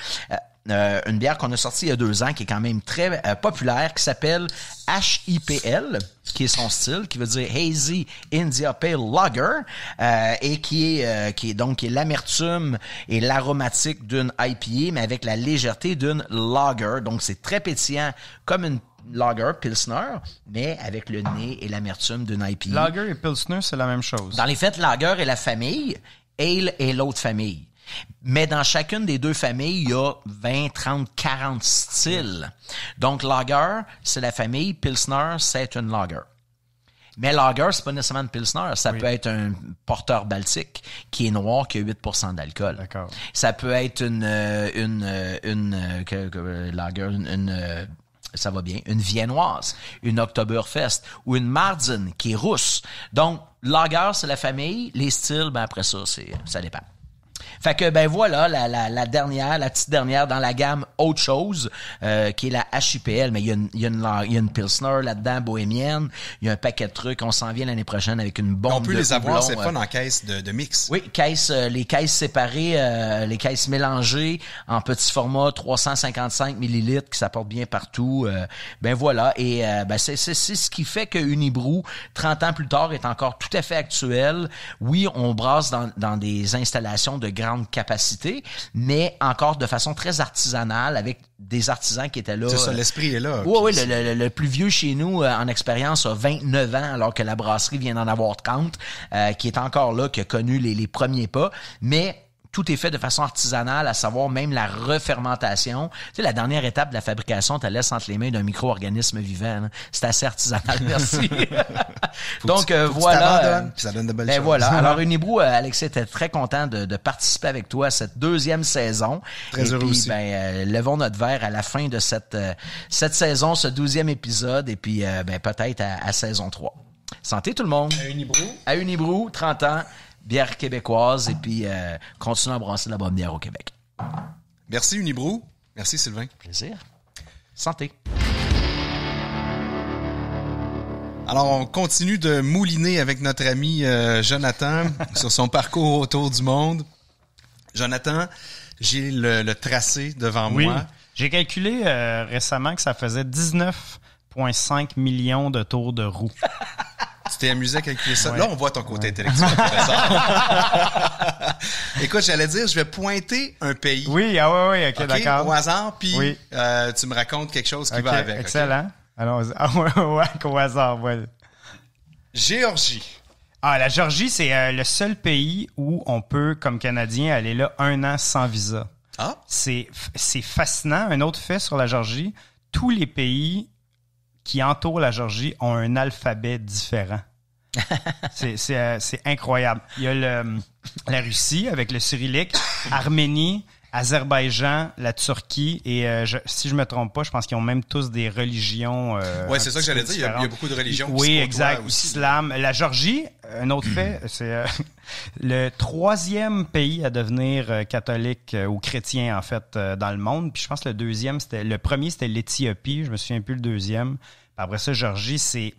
Euh, une bière qu'on a sortie il y a deux ans, qui est quand même très euh, populaire, qui s'appelle HIPL, qui est son style, qui veut dire Hazy India Pale Lager, euh, et qui est, qui est donc l'amertume et l'aromatique d'une IPA, mais avec la légèreté d'une lager. Donc c'est très pétillant, comme une lager, pilsner, mais avec le nez et l'amertume d'une IPA. Lager et pilsner, c'est la même chose. Dans les faits, lager est la famille, ale est l'autre famille. Mais dans chacune des deux familles, il y a 20, 30, 40 styles. Donc, lager, c'est la famille. Pilsner, c'est une lager. Mais lager, c'est pas nécessairement une pilsner. Ça peut être un porteur baltique qui est noir, qui a 8 d'alcool. Ça peut être une, euh, euh, euh, une, une, lager, une, ça va bien, une viennoise, une Oktoberfest ou une Mardin qui est rousse. Donc, lager, c'est la famille. Les styles, ben après ça, c'est, ça dépend. Fait que ben voilà la, la, dernière, la petite dernière dans la gamme autre chose, euh, qui est la HUPL. Mais il y, a une, il y y a une Pilsner là-dedans, bohémienne. Il y a un paquet de trucs. On s'en vient l'année prochaine avec une bombe. On peut les avoir, c'est pas euh, en caisse de, mix. Oui, caisse, euh, les caisses séparées, les caisses mélangées en petit format 355 millilitres qui s'apporte bien partout. ben voilà. Et ben c'est c'est ce qui fait que Unibrou, 30 ans plus tard, est encore tout à fait actuel. Oui, on brasse dans, dans des installations de grande capacité, mais encore de façon très artisanale avec des artisans qui étaient là. C'est ça, euh, l'esprit est là. Oui, oui, le, plus vieux chez nous euh, en expérience a 29 ans, alors que la brasserie vient d'en avoir 30, euh, qui est encore là, qui a connu les, les premiers pas. Mais tout est fait de façon artisanale, à savoir même la refermentation. Tu sais, la dernière étape de la fabrication, tu la laisses entre les mains d'un micro-organisme vivant. C'est assez artisanal, merci. Donc euh, voilà. Euh, ça donne de belles ben voilà. Alors Unibrou, euh, Alexis était très content de, participer avec toi à cette deuxième saison. Très heureux aussi. Ben, euh, levons notre verre à la fin de cette cette saison, ce douzième épisode, et puis ben, peut-être à, saison 3. Santé tout le monde. À Unibrou. À Unibrou, 30 ans bière québécoise et puis euh, continuons à brasser la bonne bière au Québec. Merci Unibrou. Merci Sylvain. Plaisir. Santé. Alors, on continue de mouliner avec notre ami euh, Jonathan sur son parcours autour du monde. Jonathan, j'ai le, tracé devant oui. moi. J'ai calculé euh, récemment que ça faisait 19,5 millions de tours de roue. t'es amusé Là, on voit ton côté intellectuel Écoute, j'allais dire, je vais pointer un pays. Oui, ah oui, oui, ok, d'accord. Au hasard, puis euh, tu me racontes quelque chose qui va avec. Excellent. Okay? au ah, hasard, voilà Géorgie. Ah, la Géorgie, c'est euh, le seul pays où on peut, comme Canadien, aller là un an sans visa. Ah. C'est fascinant. Un autre fait sur la Géorgie, tous les pays qui entourent la Géorgie ont un alphabet différent. Euh, c'est incroyable. Il y a la Russie avec le cyrillique, Arménie, Azerbaïdjan, la Turquie et euh, je, si je me trompe pas, je pense qu'ils ont même tous des religions. Euh, ouais oui, c'est ça que j'allais dire. Il y, a, beaucoup de religions. Oui, exact. Islam, la Georgie, un autre fait, c'est le troisième pays à devenir catholique ou chrétien en fait dans le monde. Puis je pense que le deuxième, c'était le premier, c'était l'Éthiopie. Je me souviens plus le deuxième. Après ça, Georgie, c'est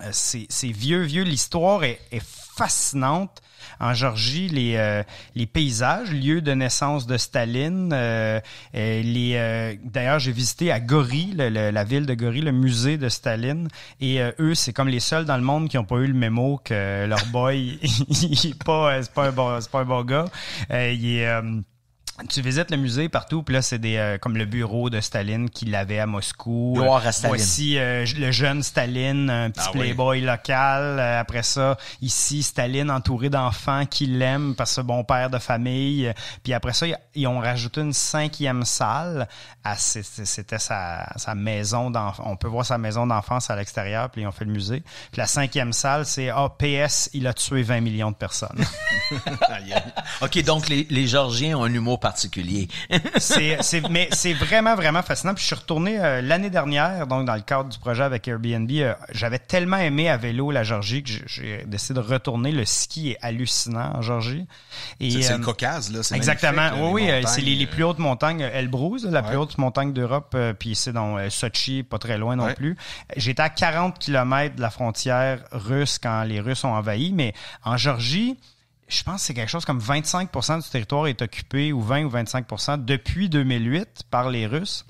euh, c'est vieux, vieux. L'histoire est, fascinante. En Georgie, les, euh, les paysages, lieu de naissance de Staline. Euh, les D'ailleurs, j'ai visité à Gori, la ville de Gori, le musée de Staline. Et eux, c'est comme les seuls dans le monde qui n'ont pas eu le mémo que leur boy, il, pas, c'est pas, un bon, pas un bon gars. il est tu visites le musée partout, puis là, c'est des euh, comme le bureau de Staline qu'il avait à Moscou. Gloire à Staline. Voici euh, le jeune Staline, un petit ah playboy local. Euh, après ça, ici, Staline entouré d'enfants qui l'aiment parce que bon père de famille. Puis après ça, ils ont rajouté une cinquième salle. C'était sa, sa maison d'enfance. On peut voir sa maison d'enfance à l'extérieur, puis ils ont fait le musée. Puis la cinquième salle, c'est Ah, PS, il a tué 20 millions de personnes. OK, donc les, les Georgiens ont un humour particulier. c'est, mais c'est vraiment, vraiment fascinant. Puis je suis retourné euh, l'année dernière, donc dans le cadre du projet avec Airbnb. Euh, j'avais tellement aimé à vélo la Georgie que j'ai décidé de retourner. Le ski est hallucinant en Georgie. c'est, le euh, Caucase, là. exactement. oui, oui c'est les, plus hautes montagnes. Elbrus, la plus haute montagne d'Europe. puis c'est dans Sochi, pas très loin non plus. J'étais à 40 km de la frontière russe quand les Russes ont envahi. Mais en Georgie, je pense que c'est quelque chose comme 25 du territoire est occupé, ou 20 ou 25 depuis 2008 par les Russes.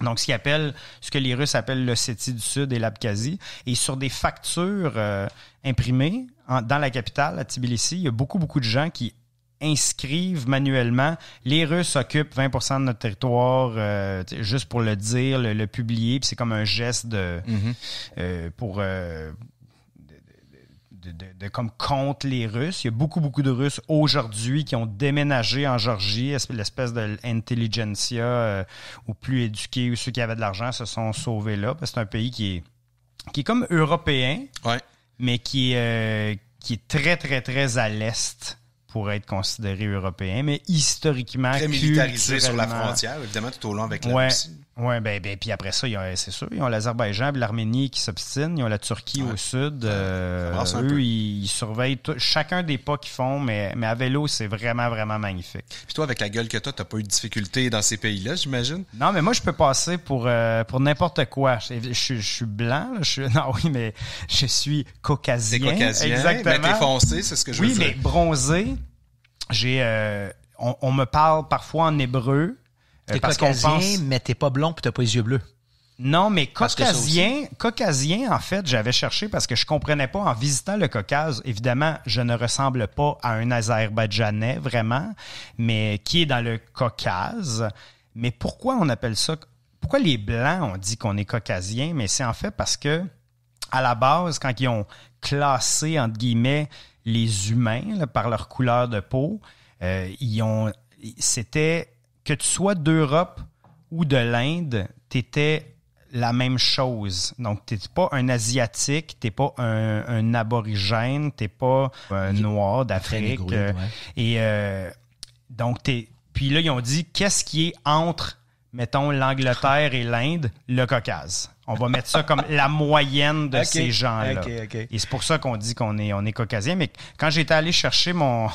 Donc, ce, appelle, ce que les Russes appellent l'Ossétie du Sud et l'Abkhazie. Et sur des factures euh, imprimées dans la capitale, à Tbilissi, il y a beaucoup, beaucoup de gens qui inscrivent manuellement. Les Russes occupent 20 de notre territoire, euh, juste pour le dire, le, publier. Puis c'est comme un geste de, mm-hmm. euh, pour de, comme contre les Russes. Il y a beaucoup, beaucoup de Russes aujourd'hui qui ont déménagé en Georgie. L'espèce de intelligentsia euh, ou plus éduqués ou ceux qui avaient de l'argent se sont sauvés là. c'est un pays qui est, qui comme européen, mais qui, euh, qui est très, très, très à l'est pour être considéré européen, mais historiquement, très militarisé sur la frontière, évidemment, tout au long avec la Russie. Oui, ben, ben, puis après ça, c'est sûr, ils ont l'Azerbaïdjan l'Arménie qui s'obstinent, ils ont la Turquie au sud. Euh, eux, ils, surveillent chacun des pas qu'ils font, mais, mais à vélo, c'est vraiment, vraiment magnifique. Puis toi, avec la gueule que tu t'as pas eu de difficultés dans ces pays-là, j'imagine? Non, mais moi, je peux passer pour, euh, pour n'importe quoi. Je, suis blanc, je suis, non, oui, mais je suis caucasien. caucasien, exactement. mais foncé, c'est ce que je veux dire. Oui, mais bronzé, j'ai... Euh, on, me parle parfois en hébreu, euh, t'es caucasien, qu'on mais t'es pas blond puis t'as pas les yeux bleus. Non, mais caucasien, caucasien, en fait, j'avais cherché parce que je comprenais pas en visitant le Caucase. Évidemment, je ne ressemble pas à un Azerbaïdjanais vraiment, mais qui est dans le Caucase. Mais pourquoi on appelle ça Pourquoi les blancs ont dit qu'on est caucasien Mais c'est en fait parce que à la base, quand ils ont classé entre guillemets les humains par leur couleur de peau, euh, ils ont c'était que tu sois d'Europe ou de l'Inde, tu étais la même chose. Donc, tu pas un Asiatique, tu pas un, aborigène, tu pas un euh, Noir d'Afrique. Euh, et euh, donc, es... puis là, ils ont dit, qu'est-ce qui est entre mettons, l'Angleterre et l'Inde, le Caucase. On va mettre ça comme la moyenne de ces gens-là. Et c'est pour ça qu'on dit qu'on est, on est caucasien. Mais quand j'étais allé chercher mon,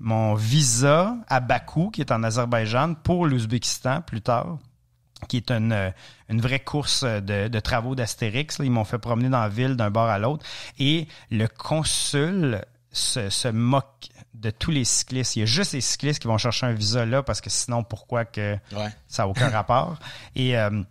mon visa à Bakou, qui est en Azerbaïdjan, pour l'Ouzbékistan plus tard, qui est une, euh, une vraie course euh, de, travaux d'Astérix. Ils m'ont fait promener dans la ville d'un bord à l'autre. Et le consul se, se moque de tous les cyclistes. Il y a juste les cyclistes qui vont chercher un visa là parce que sinon, pourquoi que ça n'a aucun rapport? Et il euh,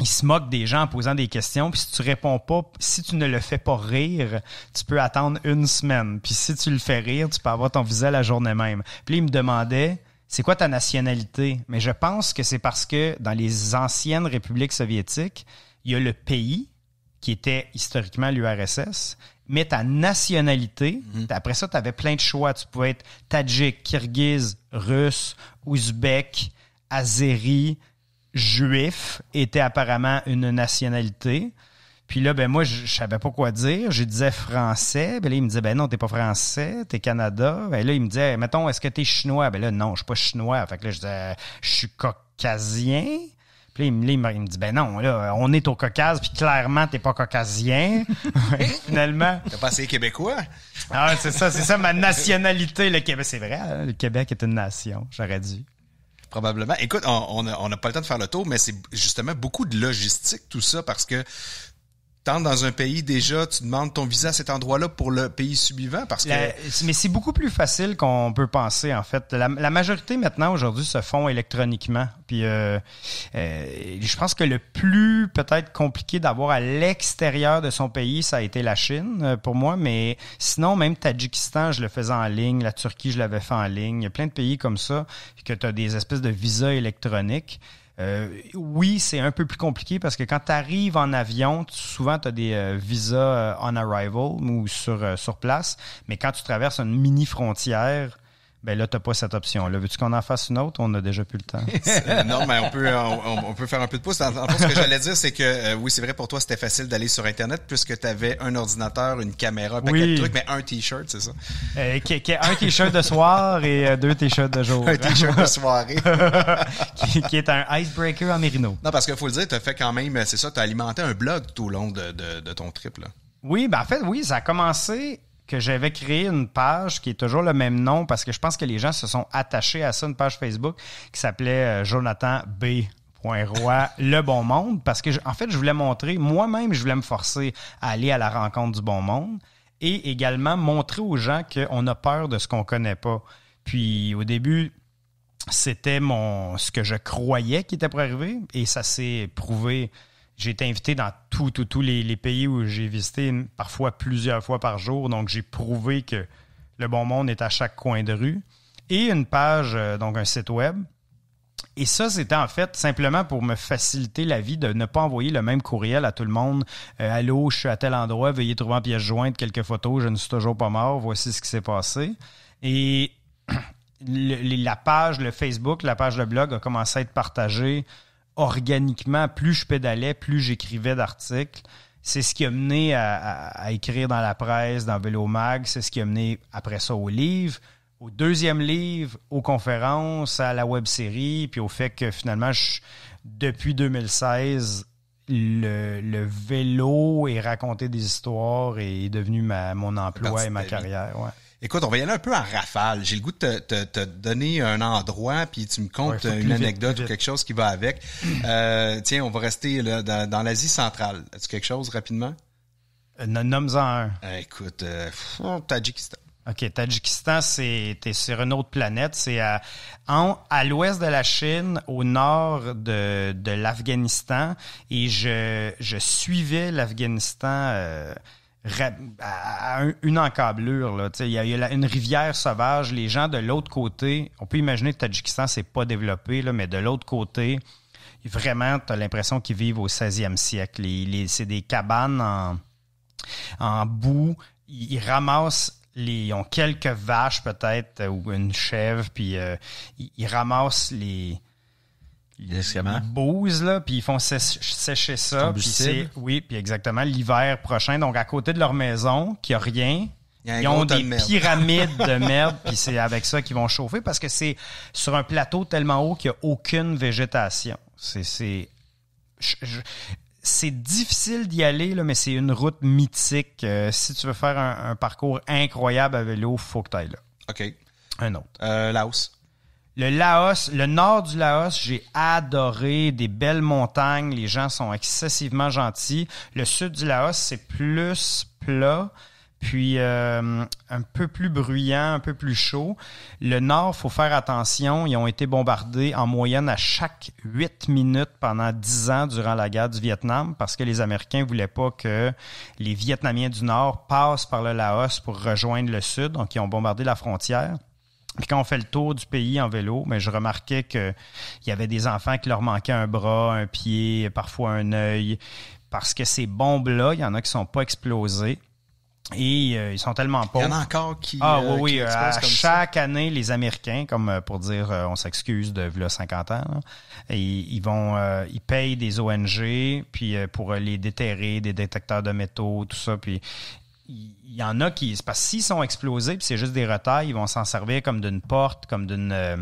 ils se moquent des gens en posant des questions. Puis si tu réponds pas, si tu ne le fais pas rire, tu peux attendre une semaine. Puis si tu le fais rire, tu peux avoir ton visa la journée même. Puis il me demandait « c'est quoi ta nationalité? Mais je pense que c'est parce que dans les anciennes républiques soviétiques, il y a le pays qui était historiquement l'URSS, mais ta nationalité. Mhm. Après ça, tu avais plein de choix. Tu pouvais être Tadjik, Kirghiz, Russe, Ouzbek, Azéri, Juif, était apparemment une nationalité. Puis là, ben moi, je, savais pas quoi dire. Je disais français. Ben là, il me disait, ben non, t'es pas français, t'es Canada. Ben là, il me disait, mettons, est-ce que t'es chinois? Ben là, non, je suis pas chinois. Fait que là, je disais, je suis caucasien. Puis il me dit, ben non, là, on est au Caucase, puis clairement, t'es pas caucasien. finalement. T'as pas québécois? ah, c'est ça, c'est ça, ma nationalité, le Québec. C'est vrai, hein, le Québec est une nation, j'aurais dû. Probablement. Écoute, on n'a pas le temps de faire le tour, mais c'est justement beaucoup de logistique, tout ça, parce que t'entres dans un pays déjà, tu demandes ton visa à cet endroit-là pour le pays suivant parce que. mais c'est beaucoup plus facile qu'on peut penser en fait. La, majorité maintenant aujourd'hui se font électroniquement. Puis euh, euh, je pense que le plus peut-être compliqué d'avoir à l'extérieur de son pays, ça a été la Chine euh, pour moi. Mais sinon même Tadjikistan, je le faisais en ligne. La Turquie, je l'avais fait en ligne. Il y a plein de pays comme ça que tu as des espèces de visas électroniques. Euh, oui, c'est un peu plus compliqué parce que quand tu arrives en avion, souvent tu as des euh, visas euh, on arrival ou sur, sur place, mais quand tu traverses une mini frontière, ben là, tu n'as pas cette option-là. Veux-tu qu'on en fasse une autre? On a déjà plus le temps. Euh, non, mais on peut, on, peut faire un peu de pouce. En, fait, ce que j'allais dire, c'est que euh, oui, c'est vrai, pour toi, c'était facile d'aller sur Internet puisque tu avais un ordinateur, une caméra, un paquet de trucs, mais un T-shirt, c'est ça? Euh, un T-shirt de soir et deux T-shirts de jour. un T-shirt de soirée. qui, est un icebreaker en mérino. Non, parce qu'il faut le dire, tu as fait quand même, c'est ça, tu as alimenté un blog tout au long de, de ton trip. Là. Oui, ben en fait, oui, ça a commencé que j'avais créé une page qui est toujours le même nom parce que je pense que les gens se sont attachés à ça, une page Facebook qui s'appelait euh, Jonathan B. le bon monde, parce que, en fait, je voulais montrer, moi-même, je voulais me forcer à aller à la rencontre du bon monde et également montrer aux gens qu'on a peur de ce qu'on connaît pas. Puis, au début, c'était mon, ce que je croyais qui était pour arriver et ça s'est prouvé j'ai été invité dans tous les, pays où j'ai visité, parfois plusieurs fois par jour. Donc, j'ai prouvé que le bon monde est à chaque coin de rue. Et une page, euh, donc un site web. Et ça, c'était en fait simplement pour me faciliter la vie de ne pas envoyer le même courriel à tout le monde. Euh, Allô, je suis à tel endroit, veuillez trouver en pièce jointe quelques photos, je ne suis toujours pas mort, voici ce qui s'est passé. Et la page, le Facebook, la page de blog a commencé à être partagée organiquement, plus je pédalais, plus j'écrivais d'articles. C'est ce qui a mené à, écrire dans la presse, dans Vélo Mag. C'est ce qui a mené après ça au livre, au deuxième livre, aux conférences, à la web série, puis au fait que finalement, je, depuis 2016, le, vélo est raconté des histoires et est devenu ma, mon emploi et ma carrière. Ouais. Écoute, on va y aller un peu en rafale. J'ai le goût de te, donner un endroit, puis tu me comptes une anecdote ou quelque chose qui va avec. Euh, tiens, on va rester dans, l'Asie centrale. As-tu quelque chose rapidement? Euh, non en un. Euh, écoute, Tadjikistan. OK, Tadjikistan, c'est sur une autre planète. C'est à, à l'ouest de la Chine, au nord de, l'Afghanistan. Et je, je suivais l'Afghanistan une encablure. Là. Il y a, y a une rivière sauvage. Les gens de l'autre côté, on peut imaginer que le Tadjikistan, c'est pas développé, là, mais de l'autre côté, vraiment, tu as l'impression qu'ils vivent au 16e siècle. Les, c'est des cabanes en, en boue. Ils, ramassent les, ils ont quelques vaches peut-être ou une chèvre, puis euh, ils, ramassent les, ils bousent, là, puis ils font sécher, ça. Puis oui, puis exactement, l'hiver prochain. Donc, à côté de leur maison, qui a rien, ils ont des pyramides de merde, puis c'est avec ça qu'ils vont chauffer parce que c'est sur un plateau tellement haut qu'il n'y a aucune végétation. C'est c'est difficile d'y aller, mais c'est une route mythique. Euh, si tu veux faire un, parcours incroyable à vélo, faut que tu ailles là. OK. Un autre. La euh, Laos. Le Laos, le nord du Laos, j'ai adoré des belles montagnes. Les gens sont excessivement gentils. Le sud du Laos, c'est plus plat, puis euh, un peu plus bruyant, un peu plus chaud. Le nord, faut faire attention. Ils ont été bombardés en moyenne à chaque huit minutes pendant 10 ans durant la guerre du Vietnam parce que les Américains voulaient pas que les Vietnamiens du nord passent par le Laos pour rejoindre le sud. Donc, ils ont bombardé la frontière. Puis quand on fait le tour du pays en vélo, mais ben, je remarquais qu'il y avait des enfants qui leur manquaient un bras, un pied, parfois un œil, parce que ces bombes-là, il y en a qui sont pas explosées. Et euh, ils sont tellement pauvres. Il y en a encore qui. Ah euh, oui, oui. Euh, chaque année, les Américains, comme pour dire, on s'excuse de là 50 ans, ils vont, ils payent des ONG, puis pour les déterrer, des détecteurs de métaux, tout ça, puis il y en a qui. parce que s'ils sont explosés, puis c'est juste des retails, ils vont s'en servir comme d'une porte, comme d'une. Euh,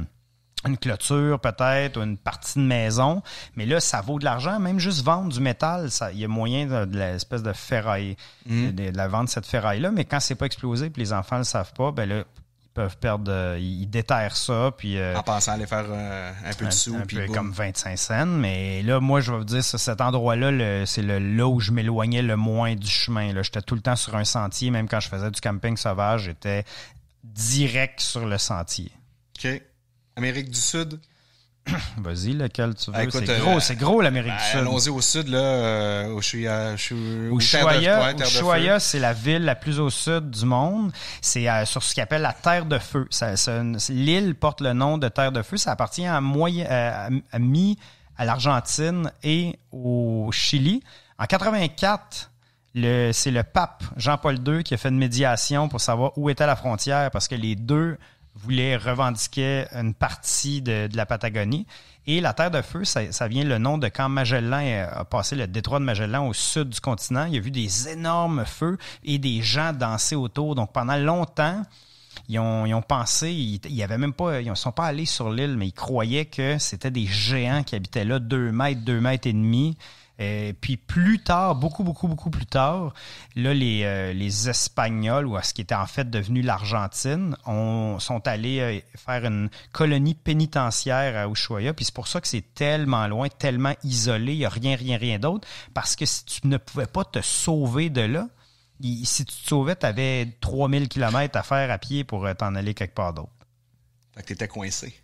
une clôture peut-être, ou une partie de maison, mais là, ça vaut de l'argent. Même juste vendre du métal, il y a moyen de, de l'espèce de ferraille, mmh. de, la vente de cette ferraille-là, mais quand c'est pas explosé puis les enfants le savent pas, ben là, peuvent perdre, euh, ils déterrent ça. Puis, euh, en aller faire euh, un peu de sous. peu comme 25 cents. Mais là, moi, je vais vous dire, cet endroit-là, c'est le, là où je m'éloignais le moins du chemin. J'étais tout le temps sur un sentier, même quand je faisais du camping sauvage, j'étais direct sur le sentier. OK. Amérique du Sud? Vas-y, lequel tu veux. Ah, c'est euh, gros, c'est gros l'Amérique ben, du Sud. Allons-y au sud, là, euh, au Ushuaia, c'est la ville la plus au sud du monde. C'est euh, sur ce qu'on appelle la Terre de Feu. L'île porte le nom de Terre de Feu. Ça appartient à, à, mi à l'Argentine et au Chili. En 84, c'est le pape Jean-Paul II qui a fait une médiation pour savoir où était la frontière parce que les deux voulait revendiquer une partie de, la Patagonie. Et la Terre de Feu, ça, vient le nom de quand Magellan a passé le détroit de Magellan au sud du continent. Il y a vu des énormes feux et des gens danser autour. Donc pendant longtemps, ils ont, pensé, ils, même pas, ils ne sont pas allés sur l'île, mais ils croyaient que c'était des géants qui habitaient là, deux mètres, deux mètres et demi. Et euh, puis plus tard, beaucoup, beaucoup, beaucoup plus tard, là, euh, les, Espagnols, ou à ce qui était en fait devenu l'Argentine, sont allés euh, faire une colonie pénitentiaire à Ushuaia. Puis c'est pour ça que c'est tellement loin, tellement isolé, il n'y a rien, rien, rien d'autre. Parce que si tu ne pouvais pas te sauver de là, si tu te sauvais, tu avais 3000 km à faire à pied pour t'en aller quelque part d'autre. Fait que t'étais coincé.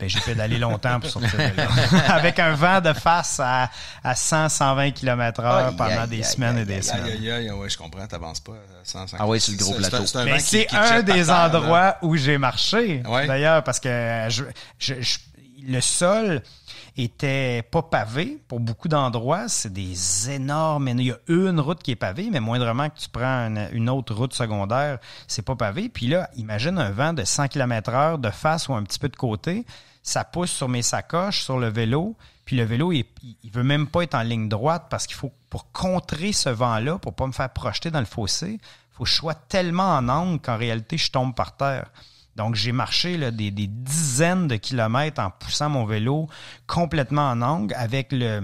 Ben, j'ai d'aller longtemps pour sortir de là. Avec un vent de face à, à 100, 120 km h pendant des semaines et des semaines. ouais, je comprends, t'avances pas à euh, 150 Ah oui, c'est le gros plateau. C'est un, des endroits où j'ai marché. D'ailleurs, parce que je, je, le sol, était pas pavé pour beaucoup d'endroits. C'est des énormes. Il y a une route qui est pavée, mais moindrement que tu prends une, autre route secondaire, c'est pas pavé. Puis là, imagine un vent de 100 km/h de face ou un petit peu de côté. Ça pousse sur mes sacoches, sur le vélo. Puis le vélo, il, veut même pas être en ligne droite parce qu'il faut, pour contrer ce vent-là, pour pas me faire projeter dans le fossé, faut que je sois tellement en angle qu'en réalité, je tombe par terre. Donc, j'ai marché là, des, dizaines de kilomètres en poussant mon vélo complètement en angle avec le,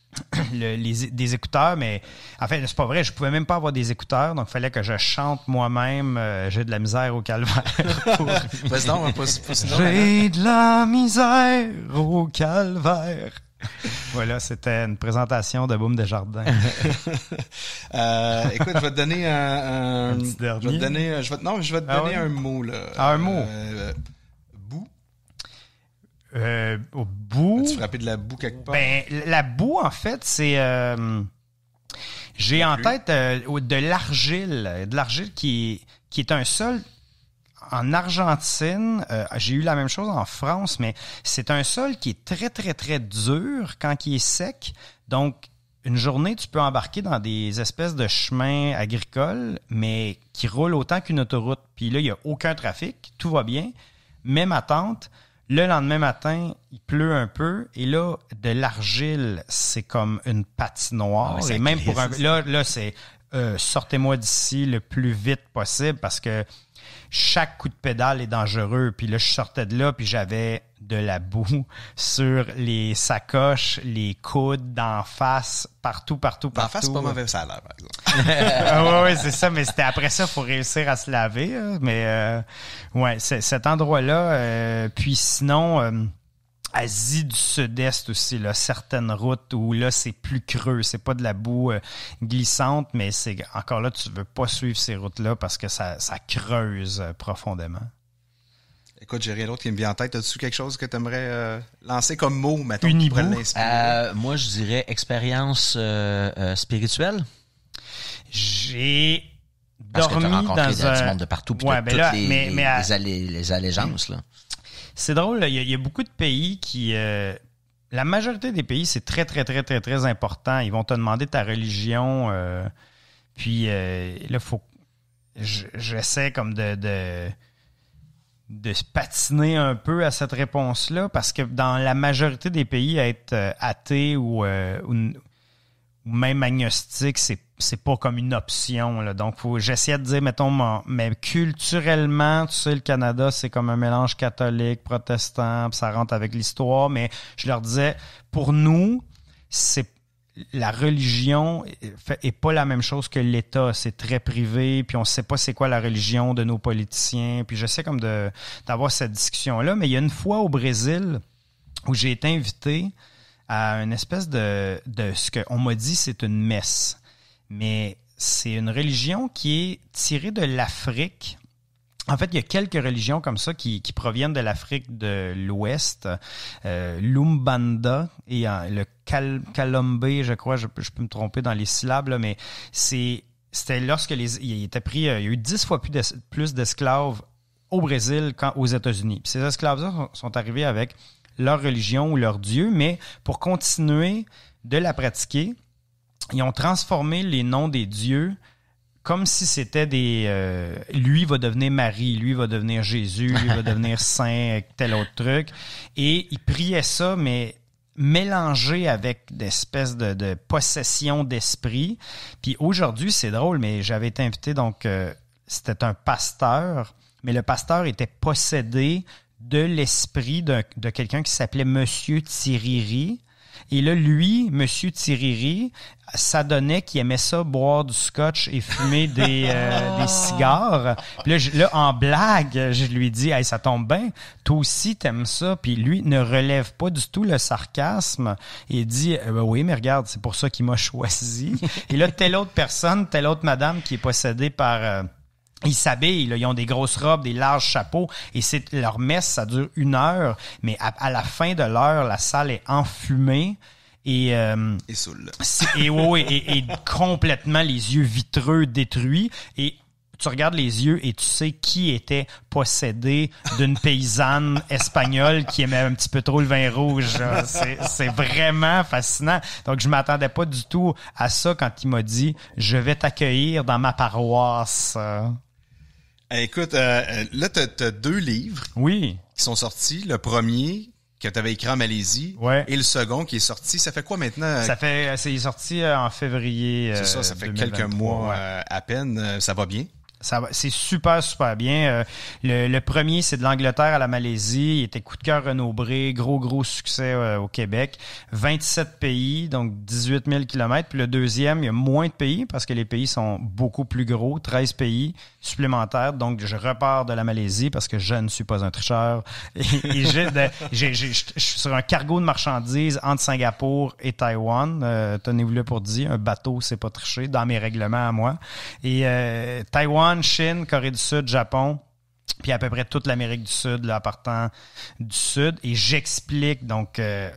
les, des écouteurs, mais en fait, c'est pas vrai, je pouvais même pas avoir des écouteurs, donc il fallait que je chante moi-même euh, J'ai de la misère au calvaire. J'ai hein. de la misère au calvaire voilà, c'était une présentation de Boom Desjardins. euh, écoute, je vais te donner un, Je vais te donner, ah un mot. Ah, un mot. Euh, boue. Euh, au bout. As tu frappé de la boue quelque part? Ben, la boue, en fait, c'est. Euh, j'ai en tête de l'argile. De l'argile qui, qui est un sol en Argentine, euh, j'ai eu la même chose en France, mais c'est un sol qui est très, très, très dur quand il est sec. Donc, une journée, tu peux embarquer dans des espèces de chemins agricoles, mais qui roulent autant qu'une autoroute. Puis là, il n'y a aucun trafic, tout va bien. Même attente. Le lendemain matin, il pleut un peu et là, de l'argile, c'est comme une patinoire. noire' ah, même pour un, là, là c'est euh, sortez-moi d'ici le plus vite possible parce que chaque coup de pédale est dangereux. Puis là, je sortais de là, puis j'avais de la boue sur les sacoches, les coudes, d'en face, partout, partout, partout. D'en face, c'est pas mauvais ça par ah oui, ouais, c'est ça, mais c'était après ça, faut réussir à se laver. Hein. Mais euh, ouais, cet endroit-là. Euh, puis sinon... Euh, Asie du Sud-Est aussi, certaines routes où là c'est plus creux, c'est pas de la boue euh, glissante, mais c'est encore là tu veux pas suivre ces routes-là parce que ça, creuse euh, profondément. Écoute, j'ai rien d'autre qui me vient en tête. As-tu quelque chose que tu aimerais euh, lancer comme mot, maintenant moi, je dirais expérience spirituelle. J'ai dormi dans un... monde de partout, puis ben les, mais, les, les allégeances. Là. C'est drôle, il y, a beaucoup de pays qui. Euh, la majorité des pays, c'est très, très, très, très, très important. Ils vont te demander ta religion. Euh, puis euh, là, faut. J'essaie comme de, de, de patiner un peu à cette réponse-là, parce que dans la majorité des pays, être euh, athée ou ou même agnostique, c'est c'est pas comme une option. Là. Donc, j'essaie de dire, mettons, mais culturellement, tu sais, le Canada, c'est comme un mélange catholique, protestant, ça rentre avec l'histoire, mais je leur disais, pour nous, c'est la religion est pas la même chose que l'État. C'est très privé, puis on sait pas c'est quoi la religion de nos politiciens. Puis j'essaie comme d'avoir cette discussion-là. Mais il y a une fois au Brésil où j'ai été invité à une espèce de, de ce qu'on m'a dit, c'est une messe. Mais c'est une religion qui est tirée de l'Afrique. En fait, il y a quelques religions comme ça qui, qui proviennent de l'Afrique de l'Ouest, euh, l'Umbanda et euh, le Calombe, je crois, je, peux me tromper dans les syllabes, mais c'est c'était lorsque les, il pris, euh, il y a eu dix fois plus d'esclaves au Brésil qu'aux États-Unis. Ces esclaves-là sont arrivés avec leur religion ou leur Dieu, mais pour continuer de la pratiquer, ils ont transformé les noms des dieux comme si c'était des. Euh, lui va devenir Marie, lui va devenir Jésus, lui va devenir Saint, tel autre truc. Et ils priaient ça, mais mélangé avec d'espèces de, de possession d'esprit. Puis aujourd'hui, c'est drôle, mais j'avais été invité, donc euh, c'était un pasteur, mais le pasteur était possédé de l'esprit de, quelqu'un qui s'appelait Monsieur Tiriri. Et là, lui, Monsieur Tiriri, ça donnait qu'il aimait ça boire du scotch et fumer des, euh, cigares. Puis là, en blague, je lui dis, hey, ça tombe bien, toi aussi t'aimes ça. Puis lui ne relève pas du tout le sarcasme et dit, euh, ben oui, mais regarde, c'est pour ça qu'il m'a choisi. et là, telle autre personne, telle autre madame qui est possédée par... Euh, ils s'habillent, ils ont des grosses robes, des larges chapeaux, et c'est leur messe, ça dure une heure, mais à, la fin de l'heure, la salle est enfumée. Et, euh, et, et, complètement les yeux vitreux détruits. Et tu regardes les yeux et tu sais qui était possédé d'une paysanne espagnole qui aimait un petit peu trop le vin rouge. C'est, c'est vraiment fascinant. Donc, je m'attendais pas du tout à ça quand il m'a dit « Je vais t'accueillir dans ma paroisse ». Eh, écoute, euh, euh là, tu as, deux livres oui. qui sont sortis. Le premier que tu avais écrit en Malaisie et le second qui est sorti. Ça fait quoi maintenant? Ça fait, euh, c'est sorti euh, en février. C'est ça, ça fait quelques mois à peine. Ça va bien? c'est super, super bien. Euh, le, premier, c'est de l'Angleterre à la Malaisie. Il était coup de cœur renobré, gros, gros succès euh, au Québec. 27 pays, donc 18 000 kilomètres. Puis le deuxième, il y a moins de pays parce que les pays sont beaucoup plus gros, 13 pays supplémentaires. Donc, je repars de la Malaisie parce que je ne suis pas un tricheur. Et, je suis sur un cargo de marchandises entre Singapour et Taïwan. Euh, Tenez-vous-le pour dire, un bateau, c'est pas tricher dans mes règlements à moi. Et Taïwan, Chine, Corée du Sud, Japon, puis à peu près toute l'Amérique du Sud, là, partant du Sud. Et j'explique donc euh,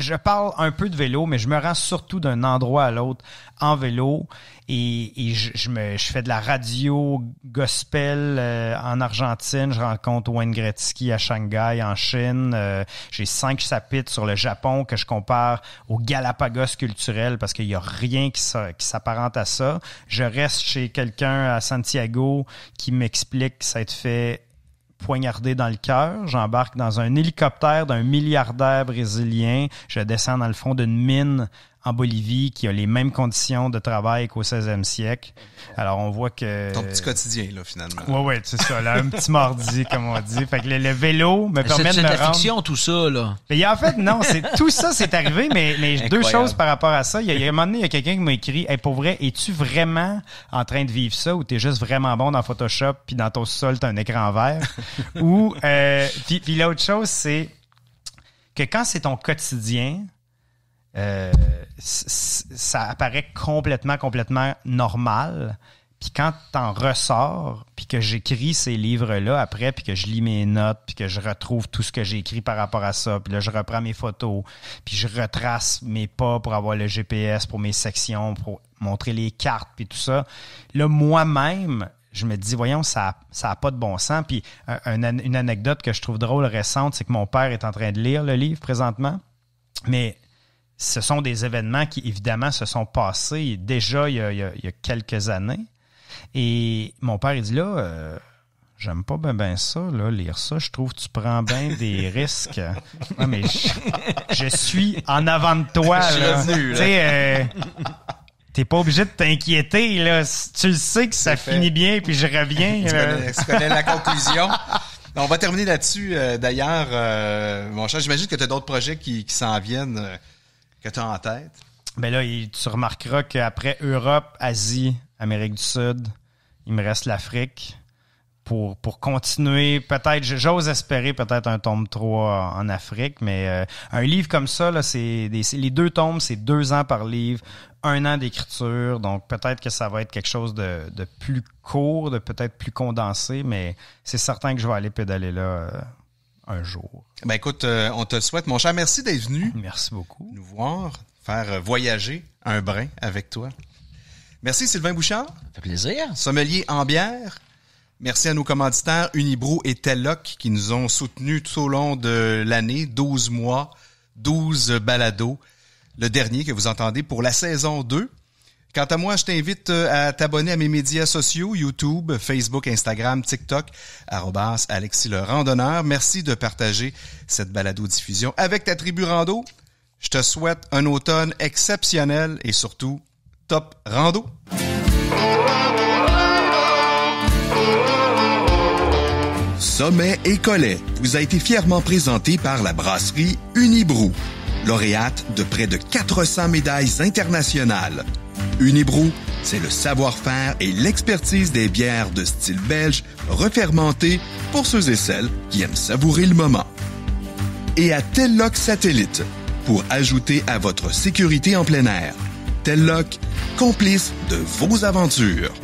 je parle un peu de vélo, mais je me rends surtout d'un endroit à l'autre en vélo et, je, me, fais de la radio gospel euh, en Argentine. Je rencontre Wayne Gretzky à Shanghai, en Chine. Euh, j'ai cinq chapitres sur le Japon que je compare au Galapagos culturel parce qu'il n'y a rien qui s'apparente à ça. Je reste chez quelqu'un à Santiago qui m'explique que ça a fait poignardé dans le cœur. J'embarque dans un hélicoptère d'un milliardaire brésilien. Je descends dans le fond d'une mine en Bolivie, qui a les mêmes conditions de travail qu'au 16e siècle. Alors, on voit que... Ton petit quotidien, là, finalement. Oui, oui, c'est ça. Là, un petit mardi, comme on dit. Fait que le, vélo me permet de C'est rendre. C'est fiction, tout ça, là. Mais en fait, non, c'est tout ça, c'est arrivé, mais, deux choses par rapport à ça. Il y a, un moment donné, il y a quelqu'un qui m'a écrit, hey, « pour vrai, es-tu vraiment en train de vivre ça ou t'es juste vraiment bon dans Photoshop puis dans ton sol, t'as un écran vert? » Ou... Euh, puis, puis l'autre chose, c'est que quand c'est ton quotidien, euh, ça apparaît complètement, complètement normal. Puis quand t'en ressors, puis que j'écris ces livres-là après, puis que je lis mes notes, puis que je retrouve tout ce que j'ai écrit par rapport à ça, puis là, je reprends mes photos, puis je retrace mes pas pour avoir le GPS, pour mes sections, pour montrer les cartes, puis tout ça. Là, moi-même, je me dis, voyons, ça n'a ça a pas de bon sens. Puis une anecdote que je trouve drôle récente, c'est que mon père est en train de lire le livre présentement, mais ce sont des événements qui, évidemment, se sont passés déjà il y a, quelques années. Et mon père, il dit là, euh, j'aime pas bien ben ça, là, lire ça. Je trouve que tu prends bien des risques. mais je, suis en avant de toi. Tu sais, là. Euh, t'es pas obligé de t'inquiéter. Là. Tu le sais que ça finit bien, puis je reviens. tu, connais, la conclusion. On va terminer là-dessus, euh, d'ailleurs. mon cher, j'imagine que tu as d'autres projets qui s'en viennent que tu en tête? Ben là, tu remarqueras qu'après Europe, Asie, Amérique du Sud, il me reste l'Afrique pour, pour continuer. Peut-être, j'ose espérer peut-être un tome 3 en Afrique, mais euh, un livre comme ça, c'est les deux tomes, c'est deux ans par livre, un an d'écriture, donc peut-être que ça va être quelque chose de, de plus court, de peut-être plus condensé, mais c'est certain que je vais aller pédaler là. Euh, un jour. Ben écoute, euh, on te souhaite, mon cher. Merci d'être venu. Merci beaucoup. Nous voir, faire euh, voyager un brin avec toi. Merci Sylvain Bouchard. Ça fait plaisir. Sommelier en bière. Merci à nos commanditaires Unibro et Telloc qui nous ont soutenus tout au long de l'année, 12 mois, 12 balados. Le dernier que vous entendez pour la saison 2. Quant à moi, je t'invite euh, à t'abonner à mes médias sociaux, YouTube, Facebook, Instagram, TikTok, arrobas Alexis le randonneur. Merci de partager cette balado-diffusion avec ta tribu rando. Je te souhaite un automne exceptionnel et surtout, top rando! Sommet et Collet vous a été fièrement présenté par la brasserie Unibrou, lauréate de près de 400 médailles internationales. Unibrou, c'est le savoir-faire et l'expertise des bières de style belge refermentées pour ceux et celles qui aiment savourer le moment. Et à Telloc Satellite, pour ajouter à votre sécurité en plein air. Telloc, complice de vos aventures.